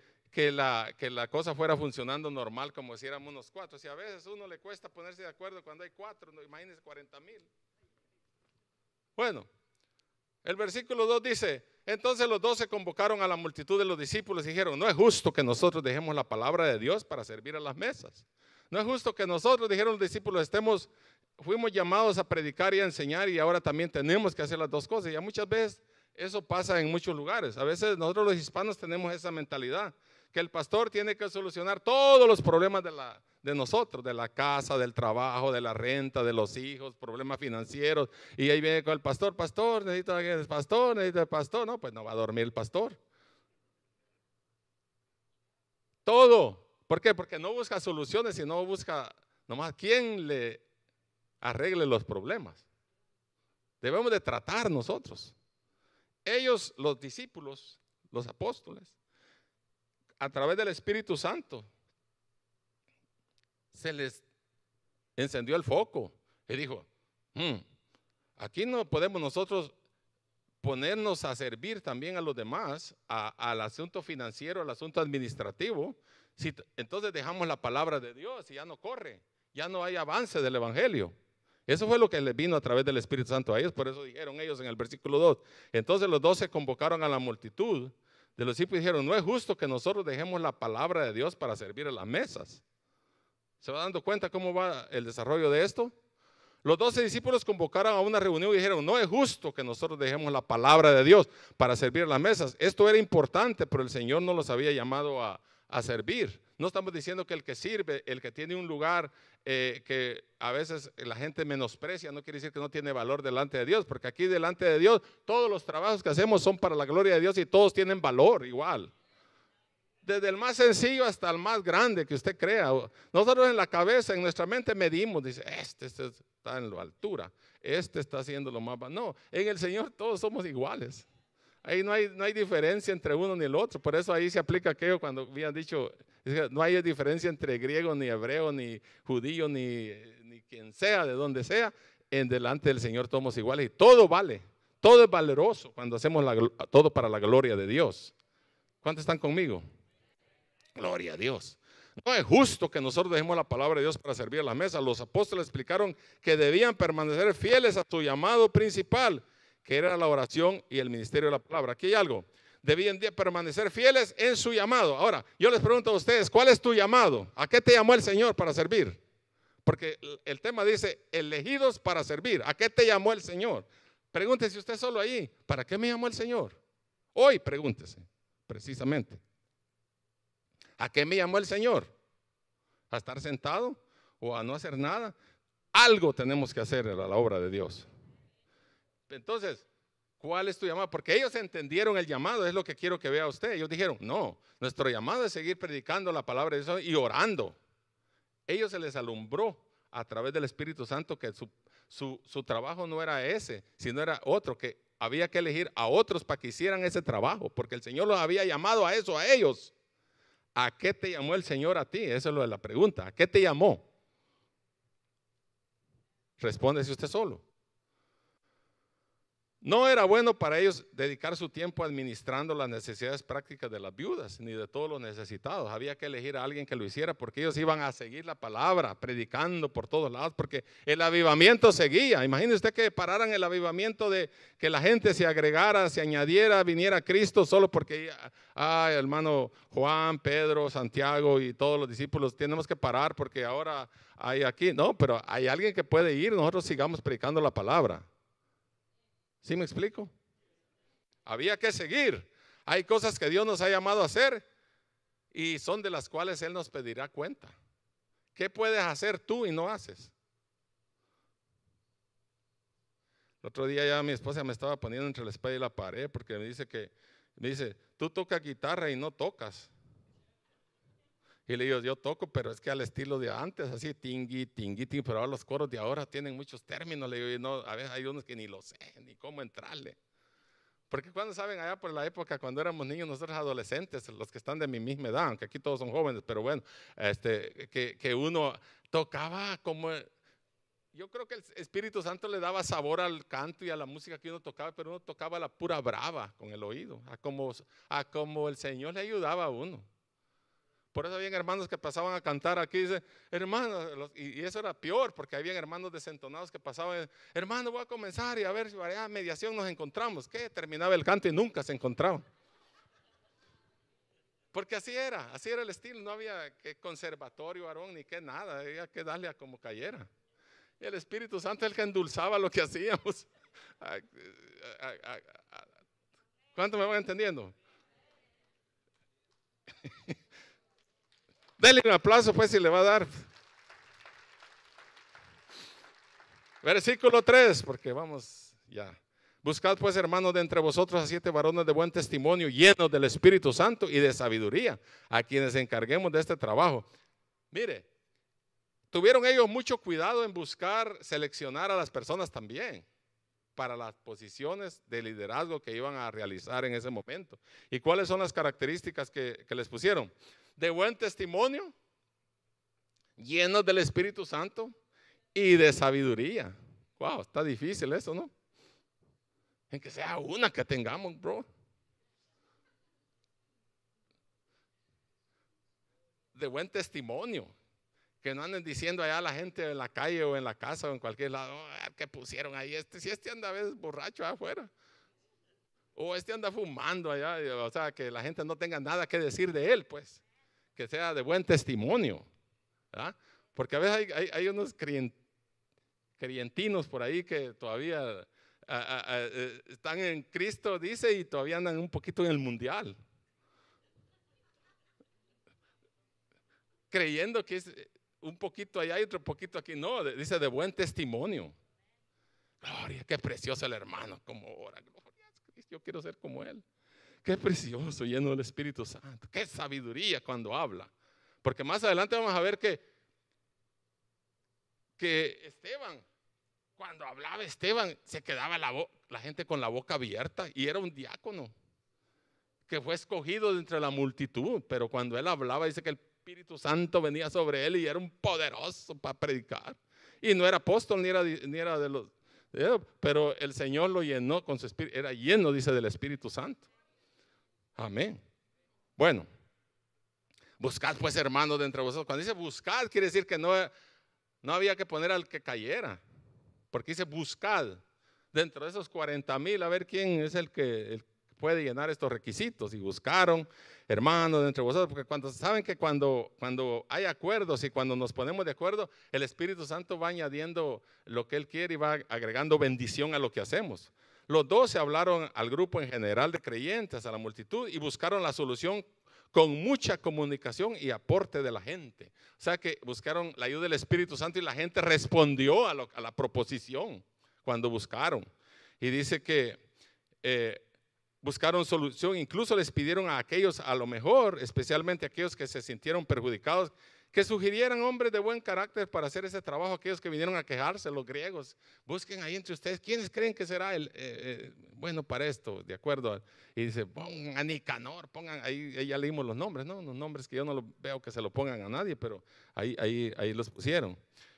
la, cosa fuera funcionando normal, como si éramos unos cuatro. Si a veces uno le cuesta ponerse de acuerdo cuando hay cuatro, no, imagínense 40 mil. Bueno, el versículo 2 dice, entonces los dos se convocaron a la multitud de los discípulos y dijeron, no es justo que nosotros dejemos la palabra de Dios para servir a las mesas. No es justo que nosotros, dijeron los discípulos, estemos, fuimos llamados a predicar y a enseñar y ahora también tenemos que hacer las dos cosas. Ya muchas veces eso pasa en muchos lugares. A veces nosotros los hispanos tenemos esa mentalidad, que el pastor tiene que solucionar todos los problemas de, la, de nosotros, de la casa, del trabajo, de la renta, de los hijos, problemas financieros. Y ahí viene con el pastor, pastor, necesita alguien, pastor, necesita el pastor. No, pues no va a dormir el pastor. Todo. ¿Por qué? Porque no busca soluciones, sino busca nomás quién le arregle los problemas. Debemos de tratar nosotros ellos, los discípulos, los apóstoles, a través del Espíritu Santo, se les encendió el foco y dijo, hmm, aquí no podemos nosotros ponernos a servir también a los demás, al asunto financiero, al asunto administrativo, si, entonces dejamos la palabra de Dios y ya no corre, ya no hay avance del Evangelio. Eso fue lo que les vino a través del Espíritu Santo a ellos, por eso dijeron ellos en el versículo 2. Entonces los doce convocaron a la multitud de los discípulos y dijeron, no es justo que nosotros dejemos la palabra de Dios para servir a las mesas. ¿Se va dando cuenta cómo va el desarrollo de esto? Los doce discípulos convocaron a una reunión y dijeron, no es justo que nosotros dejemos la palabra de Dios para servir a las mesas. Esto era importante, pero el Señor no los había llamado a, a servir. No estamos diciendo que el que sirve, el que tiene un lugar eh, que a veces la gente menosprecia, no quiere decir que no tiene valor delante de Dios, porque aquí delante de Dios todos los trabajos que hacemos son para la gloria de Dios y todos tienen valor igual. Desde el más sencillo hasta el más grande que usted crea. Nosotros en la cabeza, en nuestra mente medimos, dice, este, este está en la altura, este está haciendo lo más... No, en el Señor todos somos iguales. Ahí no hay, no diferencia entre uno ni el otro. Por eso ahí se aplica aquello cuando habían dicho, no hay diferencia entre griego, ni hebreo, ni judío, ni, quien sea, de donde sea. En delante del Señor todos iguales y todo vale. Todo es valeroso cuando hacemos todo para la gloria de Dios. ¿Cuántos están conmigo? Gloria a Dios. No es justo que nosotros dejemos la palabra de Dios para servir a la mesa. Los apóstoles explicaron que debían permanecer fieles a su llamado principal que era la oración y el ministerio de la palabra. Aquí hay algo. Debían permanecer fieles en su llamado. Ahora, yo les pregunto a ustedes, ¿cuál es tu llamado? ¿A qué te llamó el Señor para servir? Porque el tema dice, elegidos para servir. ¿A qué te llamó el Señor? Pregúntese usted solo ahí, ¿para qué me llamó el Señor? Hoy pregúntese, precisamente. ¿A qué me llamó el Señor? ¿A estar sentado o a no hacer nada? Algo tenemos que hacer a la obra de Dios. Entonces, ¿cuál es tu llamado? Porque ellos entendieron el llamado, es lo que quiero que vea usted. Ellos dijeron, no, nuestro llamado es seguir predicando la palabra de Dios y orando. Ellos se les alumbró a través del Espíritu Santo que su, trabajo no era ese, sino era otro, que había que elegir a otros para que hicieran ese trabajo, porque el Señor los había llamado a eso, a ellos. ¿A qué te llamó el Señor a ti? Eso es lo de la pregunta. ¿A qué te llamó? si usted solo. No era bueno para ellos dedicar su tiempo administrando las necesidades prácticas de las viudas ni de todos los necesitados. Había que elegir a alguien que lo hiciera porque ellos iban a seguir la palabra, predicando por todos lados, porque el avivamiento seguía. Imagine usted que pararan el avivamiento de que la gente se agregara, se añadiera, viniera a Cristo solo porque, ay, hermano Juan, Pedro, Santiago y todos los discípulos, tenemos que parar porque ahora hay aquí. No, pero hay alguien que puede ir, nosotros sigamos predicando la palabra. ¿Sí me explico? Había que seguir. Hay cosas que Dios nos ha llamado a hacer y son de las cuales Él nos pedirá cuenta. ¿Qué puedes hacer tú y no haces? El otro día ya mi esposa me estaba poniendo entre la espalda y la pared porque me dice que, me dice, tú tocas guitarra y no tocas. Y le digo, yo toco, pero es que al estilo de antes, así, tingui, tingui, tingui, pero ahora los coros de ahora tienen muchos términos. Le digo, y no, a veces hay unos que ni lo sé, ni cómo entrarle. Porque cuando saben, allá por la época, cuando éramos niños, nosotros adolescentes, los que están de mi misma edad, aunque aquí todos son jóvenes, pero bueno, este, que, que uno tocaba como... Yo creo que el Espíritu Santo le daba sabor al canto y a la música que uno tocaba, pero uno tocaba la pura brava con el oído, a como, a como el Señor le ayudaba a uno. Por eso había hermanos que pasaban a cantar aquí, dice, hermano y, eso era peor, porque había hermanos desentonados que pasaban, hermano, voy a comenzar y a ver si para mediación nos encontramos. Que terminaba el canto y nunca se encontraban. Porque así era, así era el estilo, no había que conservatorio, varón, ni que nada, había que darle a como cayera. Y el Espíritu Santo es el que endulzaba lo que hacíamos. ¿Cuánto me van entendiendo? Dele un aplauso pues si le va a dar. Versículo 3, porque vamos ya. Buscad pues, hermanos, de entre vosotros a siete varones de buen testimonio, llenos del Espíritu Santo y de sabiduría, a quienes encarguemos de este trabajo. Mire, tuvieron ellos mucho cuidado en buscar seleccionar a las personas también para las posiciones de liderazgo que iban a realizar en ese momento. ¿Y cuáles son las características que, les pusieron? De buen testimonio, llenos del Espíritu Santo y de sabiduría. Wow, está difícil eso, ¿no? En que sea una que tengamos, bro. De buen testimonio. Que no anden diciendo allá a la gente en la calle o en la casa o en cualquier lado, ah, que pusieron ahí este, si este anda a veces borracho afuera. O este anda fumando allá, o sea, que la gente no tenga nada que decir de él, pues, que sea de buen testimonio. ¿verdad? Porque a veces hay, hay, unos crientinos por ahí que todavía eh, están en Cristo, dice, y todavía andan un poquito en el mundial. Creyendo que es, un poquito allá y otro poquito aquí. No, dice de buen testimonio. Gloria, qué precioso el hermano, como ahora, Gloria a Cristo, yo quiero ser como él. Qué precioso, lleno del Espíritu Santo. Qué sabiduría cuando habla. Porque más adelante vamos a ver que, que Esteban, cuando hablaba Esteban, se quedaba la, gente con la boca abierta y era un diácono que fue escogido de entre la multitud, pero cuando él hablaba dice que el Espíritu Santo venía sobre él y era un poderoso para predicar. Y no era apóstol ni era, ni era de los... Pero el Señor lo llenó con su espíritu, era lleno, dice, del Espíritu Santo. Amén. Bueno, buscad pues hermanos de entre vosotros. Cuando dice buscad, quiere decir que no, no había que poner al que cayera, porque dice buscad. Dentro de esos 40 mil, a ver quién es el que, el puede llenar estos requisitos. Y buscaron hermanos entre vosotros, porque cuando saben que cuando, cuando hay acuerdos y cuando nos ponemos de acuerdo, el Espíritu Santo va añadiendo lo que Él quiere y va agregando bendición a lo que hacemos. Los se hablaron al grupo en general de creyentes, a la multitud, y buscaron la solución con mucha comunicación y aporte de la gente. O sea que buscaron la ayuda del Espíritu Santo y la gente respondió a, la proposición cuando buscaron. Y dice que eh, buscaron solución, incluso les pidieron a aquellos, a lo mejor, especialmente aquellos que se sintieron perjudicados, que sugirieran hombres de buen carácter para hacer ese trabajo, aquellos que vinieron a quejarse, los griegos. Busquen ahí entre ustedes, ¿quiénes creen que será el eh, eh, bueno para esto? ¿De acuerdo? Y dice, pongan a Nicanor, pongan, ahí, ya leímos los nombres, ¿no? Los nombres que yo no lo veo que se lo pongan a nadie, pero ahí, ahí, ahí los pusieron.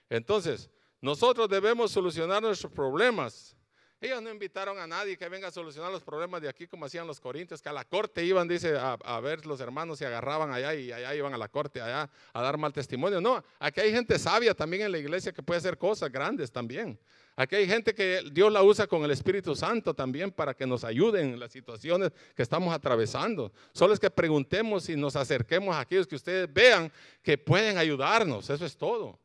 Entonces, nosotros debemos solucionar nuestros problemas ellos no invitaron a nadie que venga a solucionar los problemas de aquí como hacían los corintios, que a la corte iban, dice, a, ver los hermanos y agarraban allá y allá iban a la corte, allá a dar mal testimonio. No, aquí hay gente sabia también en la iglesia que puede hacer cosas grandes también. Aquí hay gente que Dios la usa con el Espíritu Santo también para que nos ayuden en las situaciones que estamos atravesando. Solo es que preguntemos y nos acerquemos a aquellos que ustedes vean que pueden ayudarnos. Eso es todo.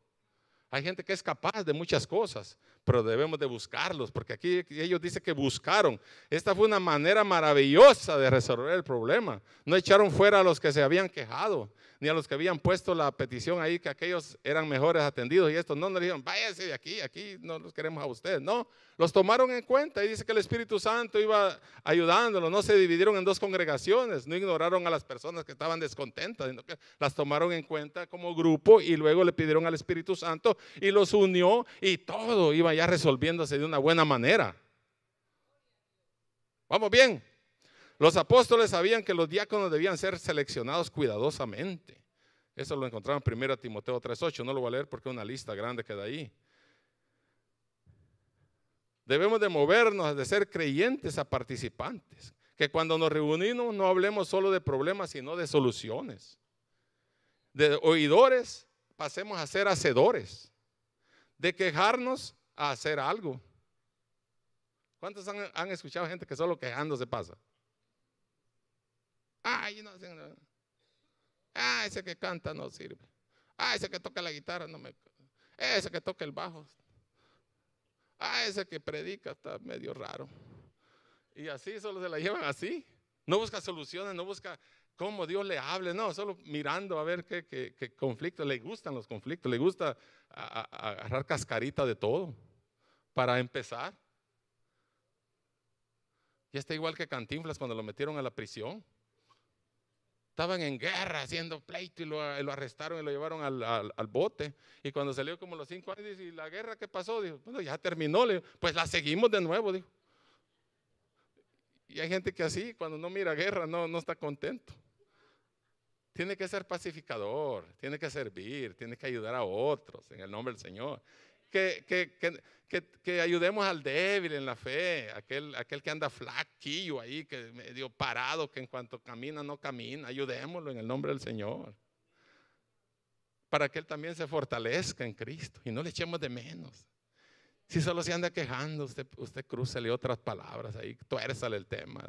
Hay gente que es capaz de muchas cosas pero debemos de buscarlos, porque aquí ellos dicen que buscaron. Esta fue una manera maravillosa de resolver el problema. No echaron fuera a los que se habían quejado, ni a los que habían puesto la petición ahí que aquellos eran mejores atendidos y estos no, nos dijeron, váyase de aquí, aquí no los queremos a ustedes. No, los tomaron en cuenta y dice que el Espíritu Santo iba ayudándolos, no se dividieron en dos congregaciones, no ignoraron a las personas que estaban descontentas, que las tomaron en cuenta como grupo y luego le pidieron al Espíritu Santo y los unió y todo iba ya resolviéndose de una buena manera. Vamos bien. Los apóstoles sabían que los diáconos debían ser seleccionados cuidadosamente. Eso lo encontramos primero a Timoteo 3.8. No lo voy a leer porque es una lista grande que da ahí. Debemos de movernos, de ser creyentes a participantes. Que cuando nos reunimos no hablemos solo de problemas, sino de soluciones. De oidores pasemos a ser hacedores. De quejarnos a hacer algo. ¿Cuántos han, escuchado gente que solo se pasa? Ay, ah, no Ah, ese que canta no sirve. Ah, ese que toca la guitarra no me. Ah, ese que toca el bajo. Ah, ese que predica está medio raro. Y así solo se la llevan así. No busca soluciones, no busca cómo Dios le hable, no, solo mirando a ver qué, conflictos, conflicto. Le gustan los conflictos, le gusta agarrar cascarita de todo para empezar. Y está igual que Cantinflas cuando lo metieron a la prisión. Estaban en guerra haciendo pleito y lo, arrestaron y lo llevaron al, bote. Y cuando salió como los cinco años, ¿y la guerra que pasó? Dijo, bueno, ya terminó. pues la seguimos de nuevo, Y hay gente que así, cuando no mira guerra, no está contento. Tiene que ser pacificador, tiene que servir, tiene que ayudar a otros en el nombre del Señor que, ayudemos al débil en la fe, aquel, aquel que anda flaquillo ahí, que medio parado, que en cuanto camina no camina, ayudémoslo en el nombre del Señor. Para que él también se fortalezca en Cristo y no le echemos de menos. Si solo se anda quejando, usted, usted crucele otras palabras ahí, tuérzale el tema,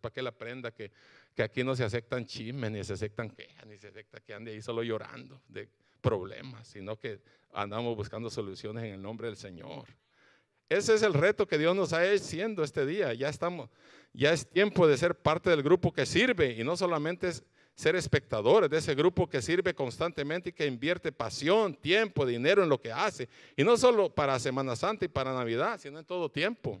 para que él aprenda que, que aquí no se aceptan chismes, ni se aceptan quejas, ni se acepta que ande ahí solo llorando de, problemas, sino que andamos buscando soluciones en el nombre del Señor. Ese es el reto que Dios nos ha siendo este día. Ya estamos, ya es tiempo de ser parte del grupo que sirve y no solamente ser espectadores de ese grupo que sirve constantemente y que invierte pasión, tiempo, dinero en lo que hace. Y no solo para Semana Santa y para Navidad, sino en todo tiempo.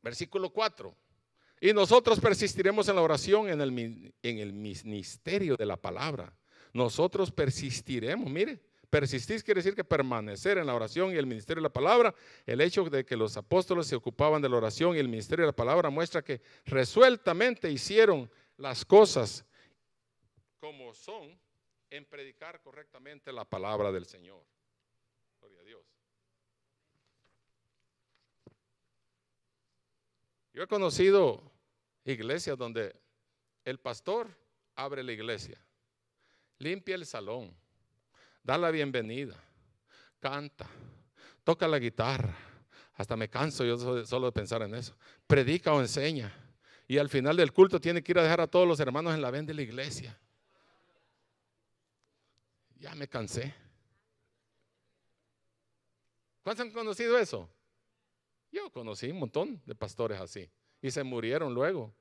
Versículo 4. Y nosotros persistiremos en la oración, en el, en el ministerio de la palabra. Nosotros persistiremos, mire, persistir quiere decir que permanecer en la oración y el ministerio de la palabra. El hecho de que los apóstoles se ocupaban de la oración y el ministerio de la palabra muestra que resueltamente hicieron las cosas como son en predicar correctamente la palabra del Señor. Yo he conocido iglesias donde el pastor abre la iglesia, limpia el salón, da la bienvenida, canta, toca la guitarra, hasta me canso yo solo de pensar en eso, predica o enseña, y al final del culto tiene que ir a dejar a todos los hermanos en la venta de la iglesia. Ya me cansé. ¿Cuántos han conocido eso? Yo conocí un montón de pastores así y se murieron luego.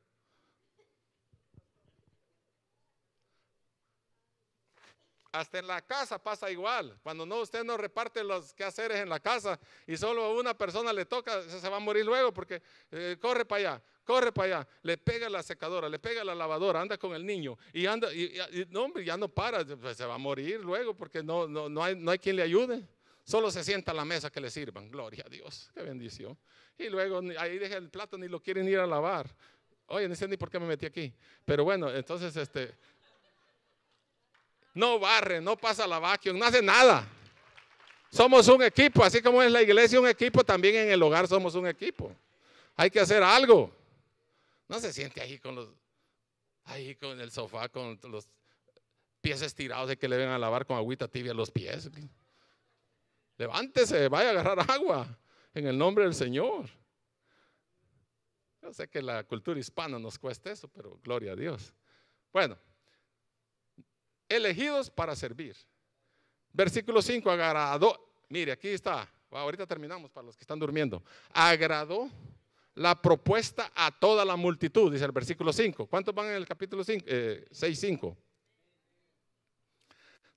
Hasta en la casa pasa igual. Cuando no usted no reparte los quehaceres en la casa y solo a una persona le toca, se va a morir luego porque eh, corre para allá, corre para allá, le pega la secadora, le pega la lavadora, anda con el niño y anda y, no hombre, ya no para, pues, se va a morir luego porque no, no, no, hay, no hay quien le ayude. Solo se sienta a la mesa que le sirvan. Gloria a Dios. Qué bendición. Y luego ahí deja el plato, ni lo quieren ir a lavar. Oye, no sé ni por qué me metí aquí. Pero bueno, entonces este. No barre, no pasa la no hace nada. Somos un equipo, así como es la iglesia un equipo, también en el hogar somos un equipo. Hay que hacer algo. No se siente ahí con los, ahí con el sofá, con los pies estirados de que le ven a lavar con agüita tibia los pies. Levántese, vaya a agarrar agua en el nombre del Señor. Yo sé que la cultura hispana nos cuesta eso, pero gloria a Dios. Bueno, elegidos para servir. Versículo 5, agradó. Mire, aquí está. Ahorita terminamos para los que están durmiendo. Agradó la propuesta a toda la multitud, dice el versículo 5. ¿Cuántos van en el capítulo 5, 6, 5?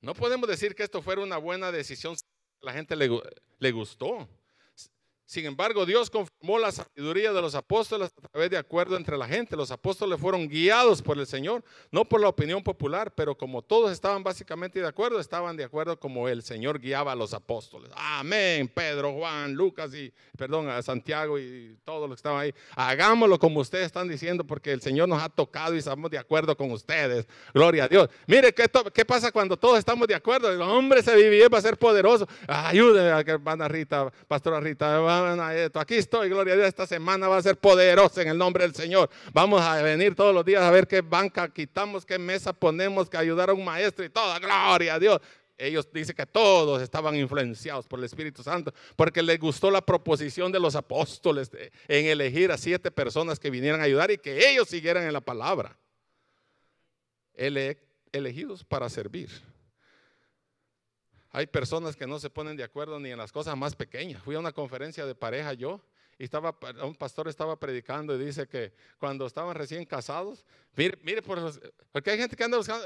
No podemos decir que esto fuera una buena decisión la gente le, le gustó. Sin embargo, Dios confirmó la sabiduría de los apóstoles a través de acuerdo entre la gente. Los apóstoles fueron guiados por el Señor, no por la opinión popular, pero como todos estaban básicamente de acuerdo, estaban de acuerdo como el Señor guiaba a los apóstoles. Amén, Pedro, Juan, Lucas y, perdón, a Santiago y todos los que estaban ahí. Hagámoslo como ustedes están diciendo porque el Señor nos ha tocado y estamos de acuerdo con ustedes. Gloria a Dios. Mire, ¿qué, pasa cuando todos estamos de acuerdo? El hombre se vive va a ser poderoso. Ayúdenme a que hermana Rita, pastora Rita, va Aquí estoy, gloria a Dios. Esta semana va a ser poderosa en el nombre del Señor. Vamos a venir todos los días a ver qué banca quitamos, qué mesa ponemos, que ayudar a un maestro y toda, Gloria a Dios. Ellos dicen que todos estaban influenciados por el Espíritu Santo, porque les gustó la proposición de los apóstoles en elegir a siete personas que vinieran a ayudar y que ellos siguieran en la palabra. elegidos para servir. Hay personas que no se ponen de acuerdo ni en las cosas más pequeñas. Fui a una conferencia de pareja yo y estaba, un pastor estaba predicando y dice que cuando estaban recién casados, mire, por porque hay gente que anda buscando,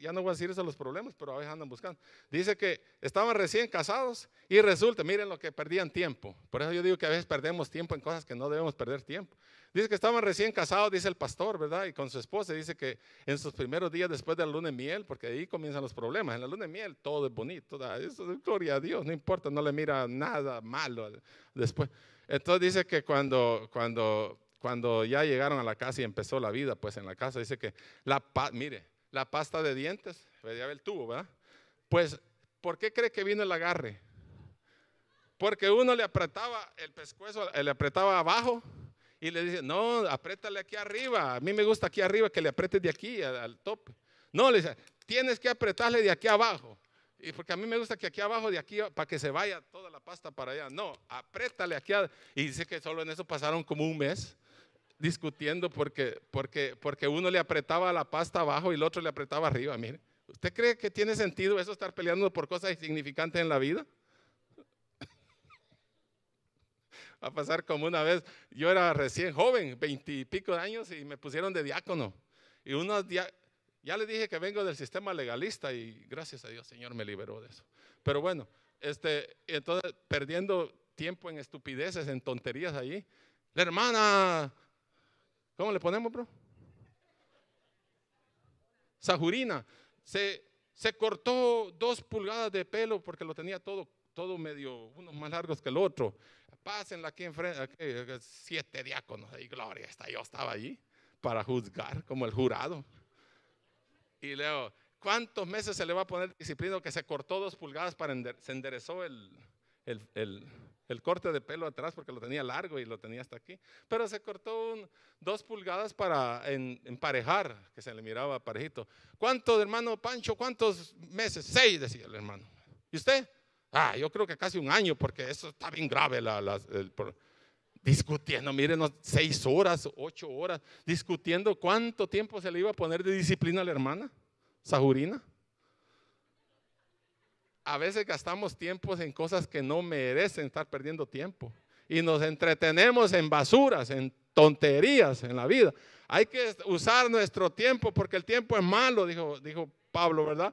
ya, no voy a decir eso los problemas, pero a veces andan buscando. Dice que estaban recién casados y resulta, miren lo que perdían tiempo. Por eso yo digo que a veces perdemos tiempo en cosas que no debemos perder tiempo. Dice que estaban recién casados, dice el pastor, ¿verdad? Y con su esposa dice que en sus primeros días después de la luna de miel, porque ahí comienzan los problemas, en la luna de miel todo es bonito, eso es gloria a Dios, no importa, no le mira nada malo después. Entonces dice que cuando, cuando, cuando ya llegaron a la casa y empezó la vida, pues en la casa dice que la mire, la pasta de dientes, pues, ya ve el tubo, ¿verdad? Pues, ¿por qué cree que vino el agarre? Porque uno le apretaba el pescuezo, le apretaba abajo y le dice, no, apriétale aquí arriba, a mí me gusta aquí arriba que le apretes de aquí al, top tope. No, le dice, tienes que apretarle de aquí abajo. Y porque a mí me gusta que aquí abajo, de aquí, para que se vaya toda la pasta para allá. No, apriétale aquí. Y dice que solo en eso pasaron como un mes discutiendo porque, porque, porque uno le apretaba la pasta abajo y el otro le apretaba arriba. Mire, ¿usted cree que tiene sentido eso estar peleando por cosas insignificantes en la vida? va a pasar como una vez, yo era recién joven, veintipico de años, y me pusieron de diácono. Y unos ya le dije que vengo del sistema legalista y gracias a Dios, Señor, me liberó de eso. Pero bueno, este, entonces perdiendo tiempo en estupideces, en tonterías allí. La hermana, ¿cómo le ponemos, bro? Sajurina, se, se cortó dos pulgadas de pelo porque lo tenía todo, todo medio, unos más largos que el otro pásenla aquí enfrente, eh, siete diáconos, y gloria está, yo estaba allí para juzgar como el jurado. Y leo, ¿cuántos meses se le va a poner disciplina que se cortó dos pulgadas para se enderezó el, el, el, el, corte de pelo atrás porque lo tenía largo y lo tenía hasta aquí? Pero se cortó dos pulgadas para emparejar, que se le miraba parejito. ¿Cuánto, hermano Pancho? ¿Cuántos meses? Seis, decía el hermano. ¿Y usted? Ah, yo creo que casi un año, porque eso está bien grave. discutiendo, miren, seis horas, ocho horas, discutiendo cuánto tiempo se le iba a poner de disciplina a la hermana Sajurina. A veces gastamos tiempos en cosas que no merecen estar perdiendo tiempo y nos entretenemos en basuras, en tonterías en la vida. Hay que usar nuestro tiempo porque el tiempo es malo, dijo Pablo, ¿verdad?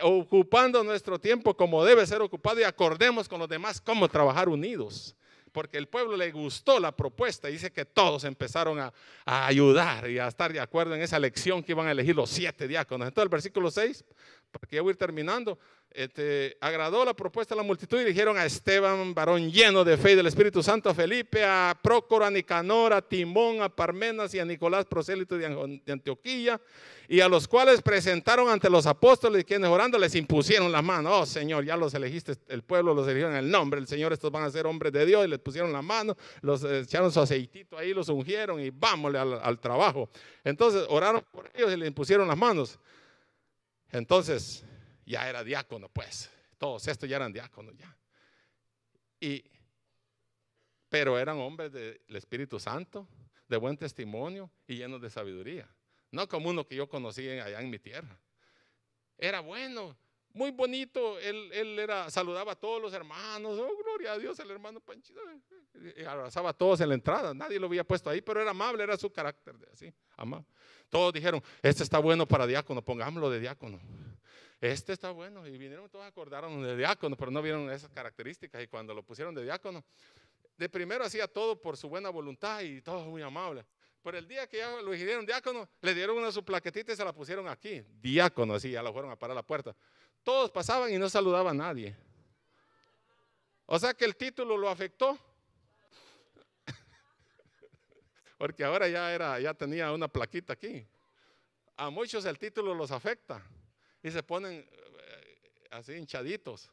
ocupando nuestro tiempo como debe ser ocupado y acordemos con los demás cómo trabajar unidos. Porque el pueblo le gustó la propuesta. Dice que todos empezaron a, ayudar y a estar de acuerdo en esa elección que iban a elegir los siete diáconos. Entonces el versículo 6, porque ya voy a ir terminando, este, agradó la propuesta de la multitud y dijeron a Esteban, varón lleno de fe y del Espíritu Santo, a Felipe, a Prócoro, a Nicanor, a Timón, a Parmenas y a Nicolás, prosélito de Antioquía, y a los cuales presentaron ante los apóstoles, quienes orando les impusieron las manos, Oh Señor, ya los elegiste, el pueblo los eligió en el nombre del Señor, estos van a ser hombres de Dios, y les pusieron las manos los eh, echaron su aceitito ahí, los ungieron y vámonos al, al trabajo. Entonces oraron por ellos y les impusieron las manos. Entonces, ya era diácono, pues. Todos estos ya eran diáconos, ya. Y, pero eran hombres del Espíritu Santo, de buen testimonio y llenos de sabiduría. No como uno que yo conocí allá en mi tierra. Era bueno, muy bonito. Él, era, saludaba a todos los hermanos. Oh, gloria a Dios, el hermano Panchito. Y abrazaba a todos en la entrada. Nadie lo había puesto ahí, pero era amable, era su carácter. Así, amable. Todos dijeron: Este está bueno para diácono, pongámoslo de diácono este está bueno. Y vinieron todos, acordaron de diácono, pero no vieron esas características. Y cuando lo pusieron de diácono, de primero hacía todo por su buena voluntad y todo muy amable. Pero el día que ya lo hicieron diácono, le dieron una su plaquetita y se la pusieron aquí. Diácono, así, ya lo fueron a parar la puerta. Todos pasaban y no saludaba a nadie. O sea que el título lo afectó. Porque ahora ya, era, ya tenía una plaquita aquí. A muchos el título los afecta y se ponen eh, así hinchaditos.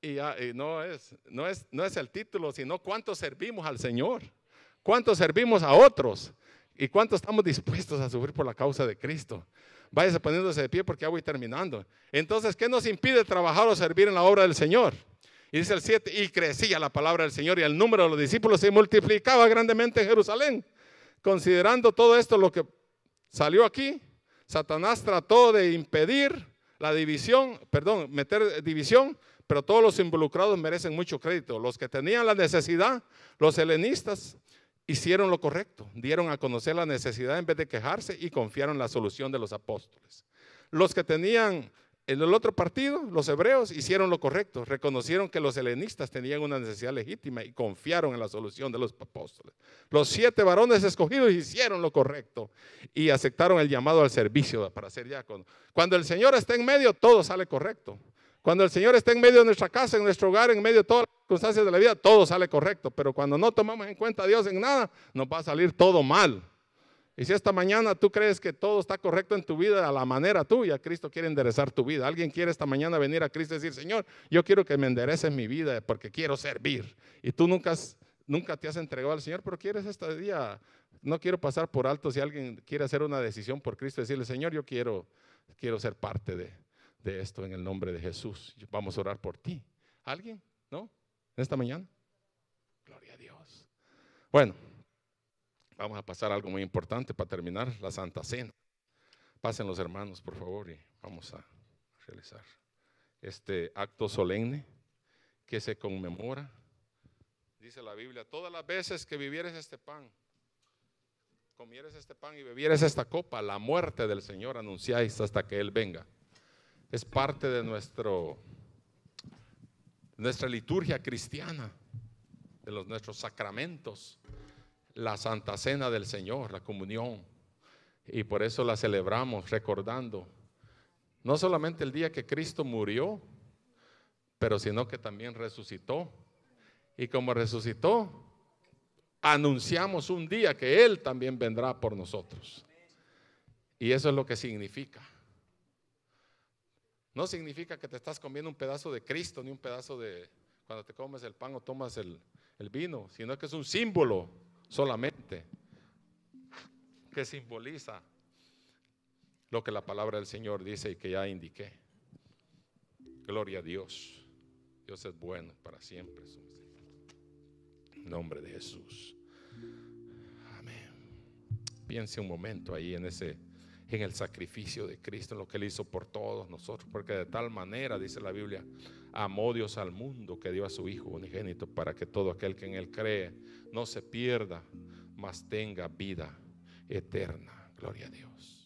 Y, no, es, no, es, no es el título, sino cuánto servimos al Señor, cuánto servimos a otros y cuánto estamos dispuestos a sufrir por la causa de Cristo. Váyase poniéndose de pie porque ya voy terminando. Entonces, ¿qué nos impide trabajar o servir en la obra del Señor? Y dice el 7, y crecía la palabra del Señor y el número de los discípulos se multiplicaba grandemente en Jerusalén. Considerando todo esto, lo que salió aquí, Satanás trató de impedir la división, perdón, meter división, pero todos los involucrados merecen mucho crédito. Los que tenían la necesidad, los helenistas, hicieron lo correcto, dieron a conocer la necesidad en vez de quejarse y confiaron en la solución de los apóstoles. Los que tenían en el otro partido, los hebreos hicieron lo correcto, reconocieron que los helenistas tenían una necesidad legítima y confiaron en la solución de los apóstoles. Los siete varones escogidos hicieron lo correcto y aceptaron el llamado al servicio para ser diáconos. Cuando el Señor está en medio, todo sale correcto. Cuando el Señor está en medio de nuestra casa, en nuestro hogar, en medio de todas las circunstancias de la vida, todo sale correcto. Pero cuando no tomamos en cuenta a Dios en nada, nos va a salir todo mal. Y si esta mañana tú crees que todo está correcto en tu vida a la manera tuya, Cristo quiere enderezar tu vida. Alguien quiere esta mañana venir a Cristo y decir, Señor, yo quiero que me enderece mi vida porque quiero servir. Y tú nunca, nunca te has entregado al Señor, pero quieres este día. No quiero pasar por alto si alguien quiere hacer una decisión por Cristo, decirle, Señor, yo quiero, quiero ser parte de, esto en el nombre de Jesús. Vamos a orar por ti. ¿Alguien? ¿No? esta mañana? Gloria a Dios. Bueno vamos a pasar algo muy importante para terminar, la Santa Cena. Pasen los hermanos, por favor, y vamos a realizar este acto solemne que se conmemora, dice la Biblia, todas las veces que vivieres este pan, comieres este pan y bebieres esta copa, la muerte del Señor anunciáis hasta que Él venga. Es parte de nuestro, nuestra liturgia cristiana, de los, nuestros sacramentos la Santa Cena del Señor, la comunión. Y por eso la celebramos recordando no solamente el día que Cristo murió, pero sino que también resucitó. Y como resucitó, anunciamos un día que Él también vendrá por nosotros. Y eso es lo que significa. No significa que te estás comiendo un pedazo de Cristo, ni un pedazo de, cuando te comes el pan o tomas el, el vino, sino que es un símbolo solamente, que simboliza lo que la palabra del Señor dice y que ya indiqué. Gloria a Dios. Dios es bueno para siempre. En nombre de Jesús. Amén. Piense un momento ahí en ese en el sacrificio de Cristo, en lo que él hizo por todos nosotros, porque de tal manera dice la Biblia amó Dios al mundo que dio a su Hijo unigénito para que todo aquel que en Él cree no se pierda, mas tenga vida eterna. Gloria a Dios.